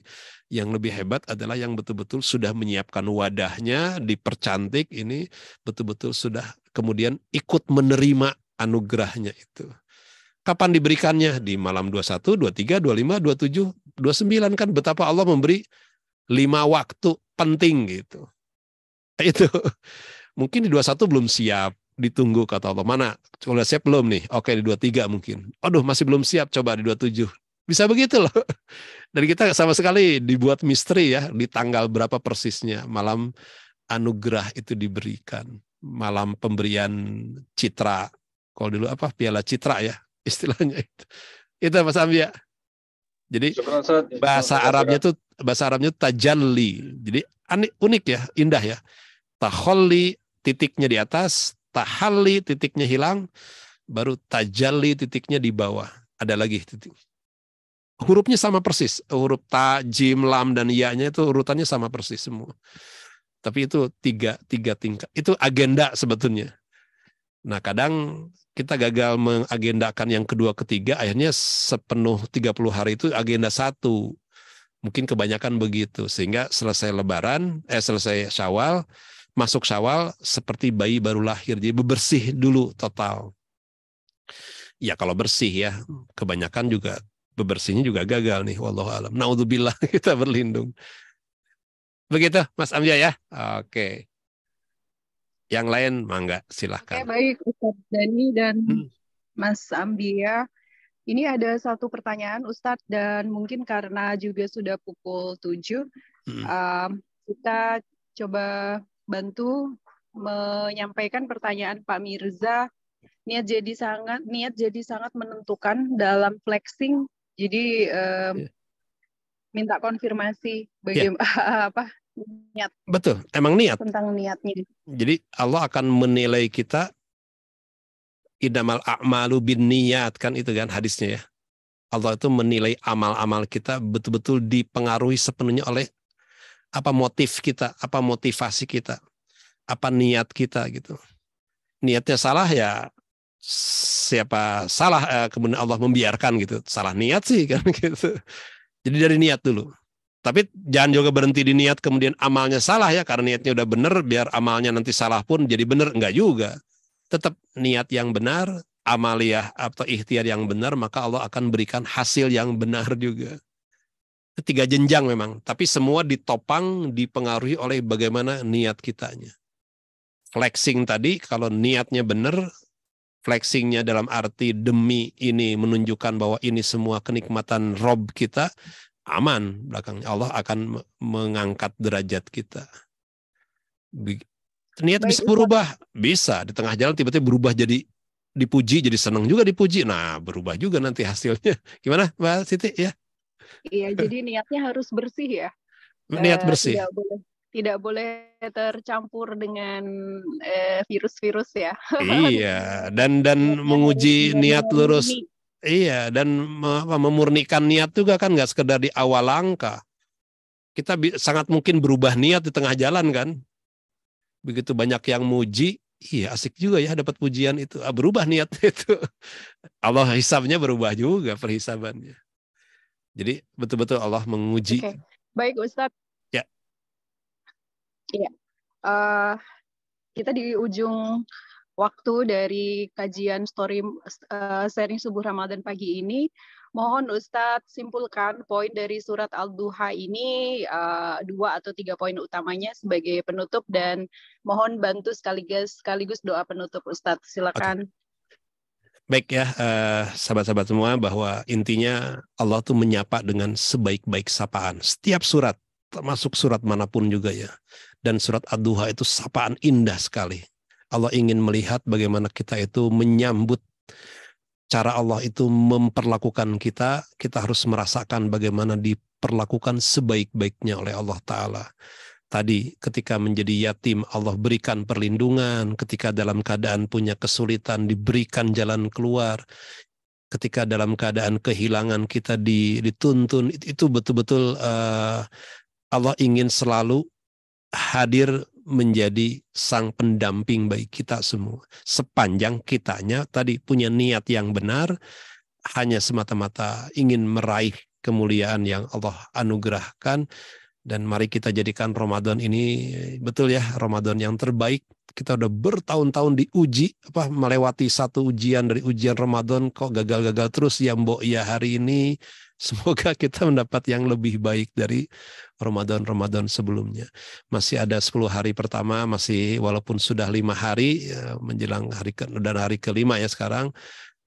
Yang lebih hebat adalah yang betul-betul sudah menyiapkan wadahnya, dipercantik ini betul-betul sudah kemudian ikut menerima anugerahnya itu. Kapan diberikannya? Di malam 21, 23, 25, 27, 29 kan betapa Allah memberi lima waktu penting gitu. Itu. Mungkin di 21 belum siap, ditunggu kata Allah. Mana? Kalau siap belum nih? Oke di 23 mungkin. Aduh masih belum siap, coba di 27. Bisa begitu loh. Dan kita sama sekali dibuat misteri ya, di tanggal berapa persisnya. Malam anugerah itu diberikan. Malam pemberian citra. Kalau dulu apa? Piala citra ya istilahnya itu. Itu Mas Ambia. Ya. Jadi bahasa Arabnya tuh bahasa Arabnya tajalli. Jadi unik ya, indah ya. Taholli titiknya di atas, tahalli titiknya hilang, baru tajalli titiknya di bawah. Ada lagi titik. Hurufnya sama persis. Huruf ta, jim, lam dan ya-nya itu urutannya sama persis semua. Tapi itu tiga tiga tingkat. Itu agenda sebetulnya. Nah, kadang kita gagal mengagendakan yang kedua ketiga akhirnya sepenuh 30 hari itu agenda satu mungkin kebanyakan begitu sehingga selesai lebaran eh selesai syawal masuk syawal seperti bayi baru lahir jadi bebersih dulu total ya kalau bersih ya kebanyakan juga bebersihnya juga gagal nih wallahu alam naudzubillah kita berlindung begitu Mas Amja ya oke yang lain mangga silahkan. Oke, baik Ustadz Dani dan hmm. Mas Ambia. Ini ada satu pertanyaan Ustadz dan mungkin karena juga sudah pukul 7, hmm. um, kita coba bantu menyampaikan pertanyaan Pak Mirza. Niat jadi sangat niat jadi sangat menentukan dalam flexing. Jadi um, yeah. minta konfirmasi iya. bagaimana yeah. apa niat. Betul, emang niat. Tentang niatnya. Jadi Allah akan menilai kita idamal a'malu bin niat kan itu kan hadisnya ya. Allah itu menilai amal-amal kita betul-betul dipengaruhi sepenuhnya oleh apa motif kita, apa motivasi kita, apa niat kita gitu. Niatnya salah ya siapa salah eh, kemudian Allah membiarkan gitu salah niat sih kan gitu jadi dari niat dulu tapi jangan juga berhenti di niat kemudian amalnya salah ya karena niatnya udah benar biar amalnya nanti salah pun jadi benar enggak juga. Tetap niat yang benar, amaliyah atau ikhtiar yang benar maka Allah akan berikan hasil yang benar juga. Ketiga jenjang memang, tapi semua ditopang dipengaruhi oleh bagaimana niat kitanya. Flexing tadi kalau niatnya benar, flexingnya dalam arti demi ini menunjukkan bahwa ini semua kenikmatan Rob kita aman belakangnya Allah akan mengangkat derajat kita niat bisa berubah bisa di tengah jalan tiba-tiba berubah jadi dipuji jadi senang juga dipuji nah berubah juga nanti hasilnya gimana mbak Siti ya iya jadi niatnya harus bersih ya niat eh, bersih tidak boleh tidak boleh tercampur dengan eh, virus-virus eh, ya iya dan dan menguji niat lurus Iya, dan memurnikan niat juga kan nggak sekedar di awal langkah. Kita sangat mungkin berubah niat di tengah jalan kan. Begitu banyak yang muji, iya asik juga ya dapat pujian itu. Ah, berubah niat itu. Allah hisabnya berubah juga perhisabannya. Jadi betul-betul Allah menguji. Okay. Baik Ustaz. Ya. Iya. Uh, kita di ujung waktu dari kajian story uh, sharing subuh Ramadan pagi ini. Mohon Ustadz simpulkan poin dari surat Al-Duha ini uh, dua atau tiga poin utamanya sebagai penutup dan mohon bantu sekaligus sekaligus doa penutup Ustadz. Silakan. Baik ya, eh, sahabat-sahabat eh, semua, bahwa intinya Allah tuh menyapa dengan sebaik-baik sapaan. Setiap surat, termasuk surat manapun juga ya. Dan surat Ad-Duha itu sapaan indah sekali. Allah ingin melihat bagaimana kita itu menyambut cara Allah itu memperlakukan kita, kita harus merasakan bagaimana diperlakukan sebaik-baiknya oleh Allah Ta'ala. Tadi ketika menjadi yatim Allah berikan perlindungan, ketika dalam keadaan punya kesulitan diberikan jalan keluar, ketika dalam keadaan kehilangan kita dituntun, itu betul-betul uh, Allah ingin selalu hadir menjadi sang pendamping bagi kita semua. Sepanjang kitanya tadi punya niat yang benar, hanya semata-mata ingin meraih kemuliaan yang Allah anugerahkan. Dan mari kita jadikan Ramadan ini betul ya, Ramadan yang terbaik. Kita udah bertahun-tahun diuji, apa melewati satu ujian dari ujian Ramadan kok gagal-gagal terus ya mbok ya hari ini Semoga kita mendapat yang lebih baik dari Ramadan-Ramadan sebelumnya. Masih ada 10 hari pertama, masih walaupun sudah lima hari ya, menjelang hari ke dan hari kelima ya sekarang.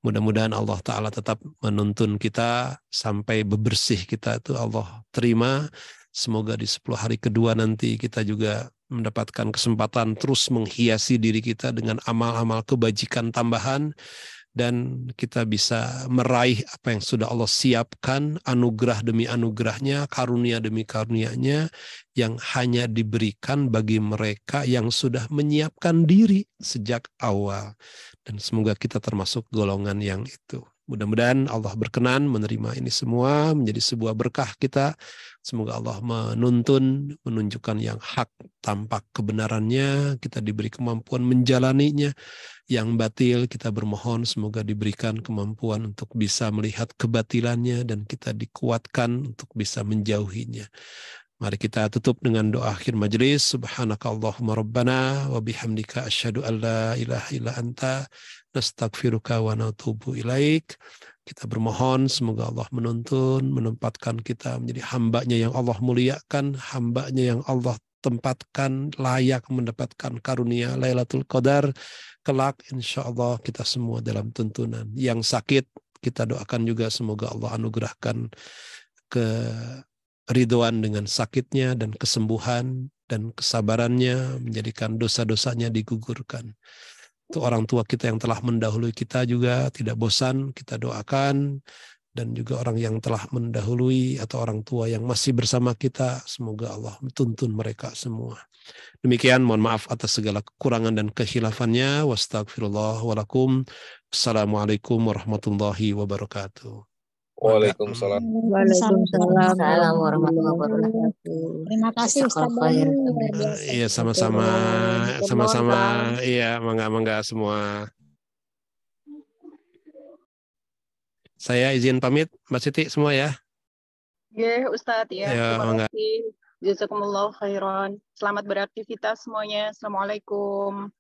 Mudah-mudahan Allah Ta'ala tetap menuntun kita sampai bebersih kita itu Allah terima. Semoga di 10 hari kedua nanti kita juga mendapatkan kesempatan terus menghiasi diri kita dengan amal-amal kebajikan tambahan dan kita bisa meraih apa yang sudah Allah siapkan anugerah demi anugerahnya karunia demi karunianya yang hanya diberikan bagi mereka yang sudah menyiapkan diri sejak awal dan semoga kita termasuk golongan yang itu Mudah-mudahan Allah berkenan menerima ini semua menjadi sebuah berkah kita. Semoga Allah menuntun, menunjukkan yang hak, tampak kebenarannya, kita diberi kemampuan menjalaninya. Yang batil kita bermohon semoga diberikan kemampuan untuk bisa melihat kebatilannya dan kita dikuatkan untuk bisa menjauhinya. Mari kita tutup dengan doa akhir majelis. Subhanaka Allahumma Rabbana wa bihamdika asyhadu an la ilaha illa anta nastaghfiruka wa natubu ilaik. Kita bermohon semoga Allah menuntun, menempatkan kita menjadi hambanya yang Allah muliakan, hambanya yang Allah tempatkan layak mendapatkan karunia Lailatul Qadar. Kelak insya Allah kita semua dalam tuntunan. Yang sakit kita doakan juga semoga Allah anugerahkan ke Ridwan dengan sakitnya dan kesembuhan dan kesabarannya menjadikan dosa-dosanya digugurkan. Itu orang tua kita yang telah mendahului kita juga tidak bosan kita doakan dan juga orang yang telah mendahului atau orang tua yang masih bersama kita semoga Allah tuntun mereka semua. Demikian mohon maaf atas segala kekurangan dan kehilafannya. Wastagfirullah warahmatullahi wabarakatuh. Waalaikumsalam. Waalaikumsalam wabarakatuh. Terima kasih Ustaz. Iya sama-sama sama-sama iya mangga-mangga semua. Saya izin pamit Mbak Siti semua ya. Ya Ustaz ya. ya Terima kasih. Jazakumullah khairan. Selamat beraktivitas semuanya. Assalamualaikum.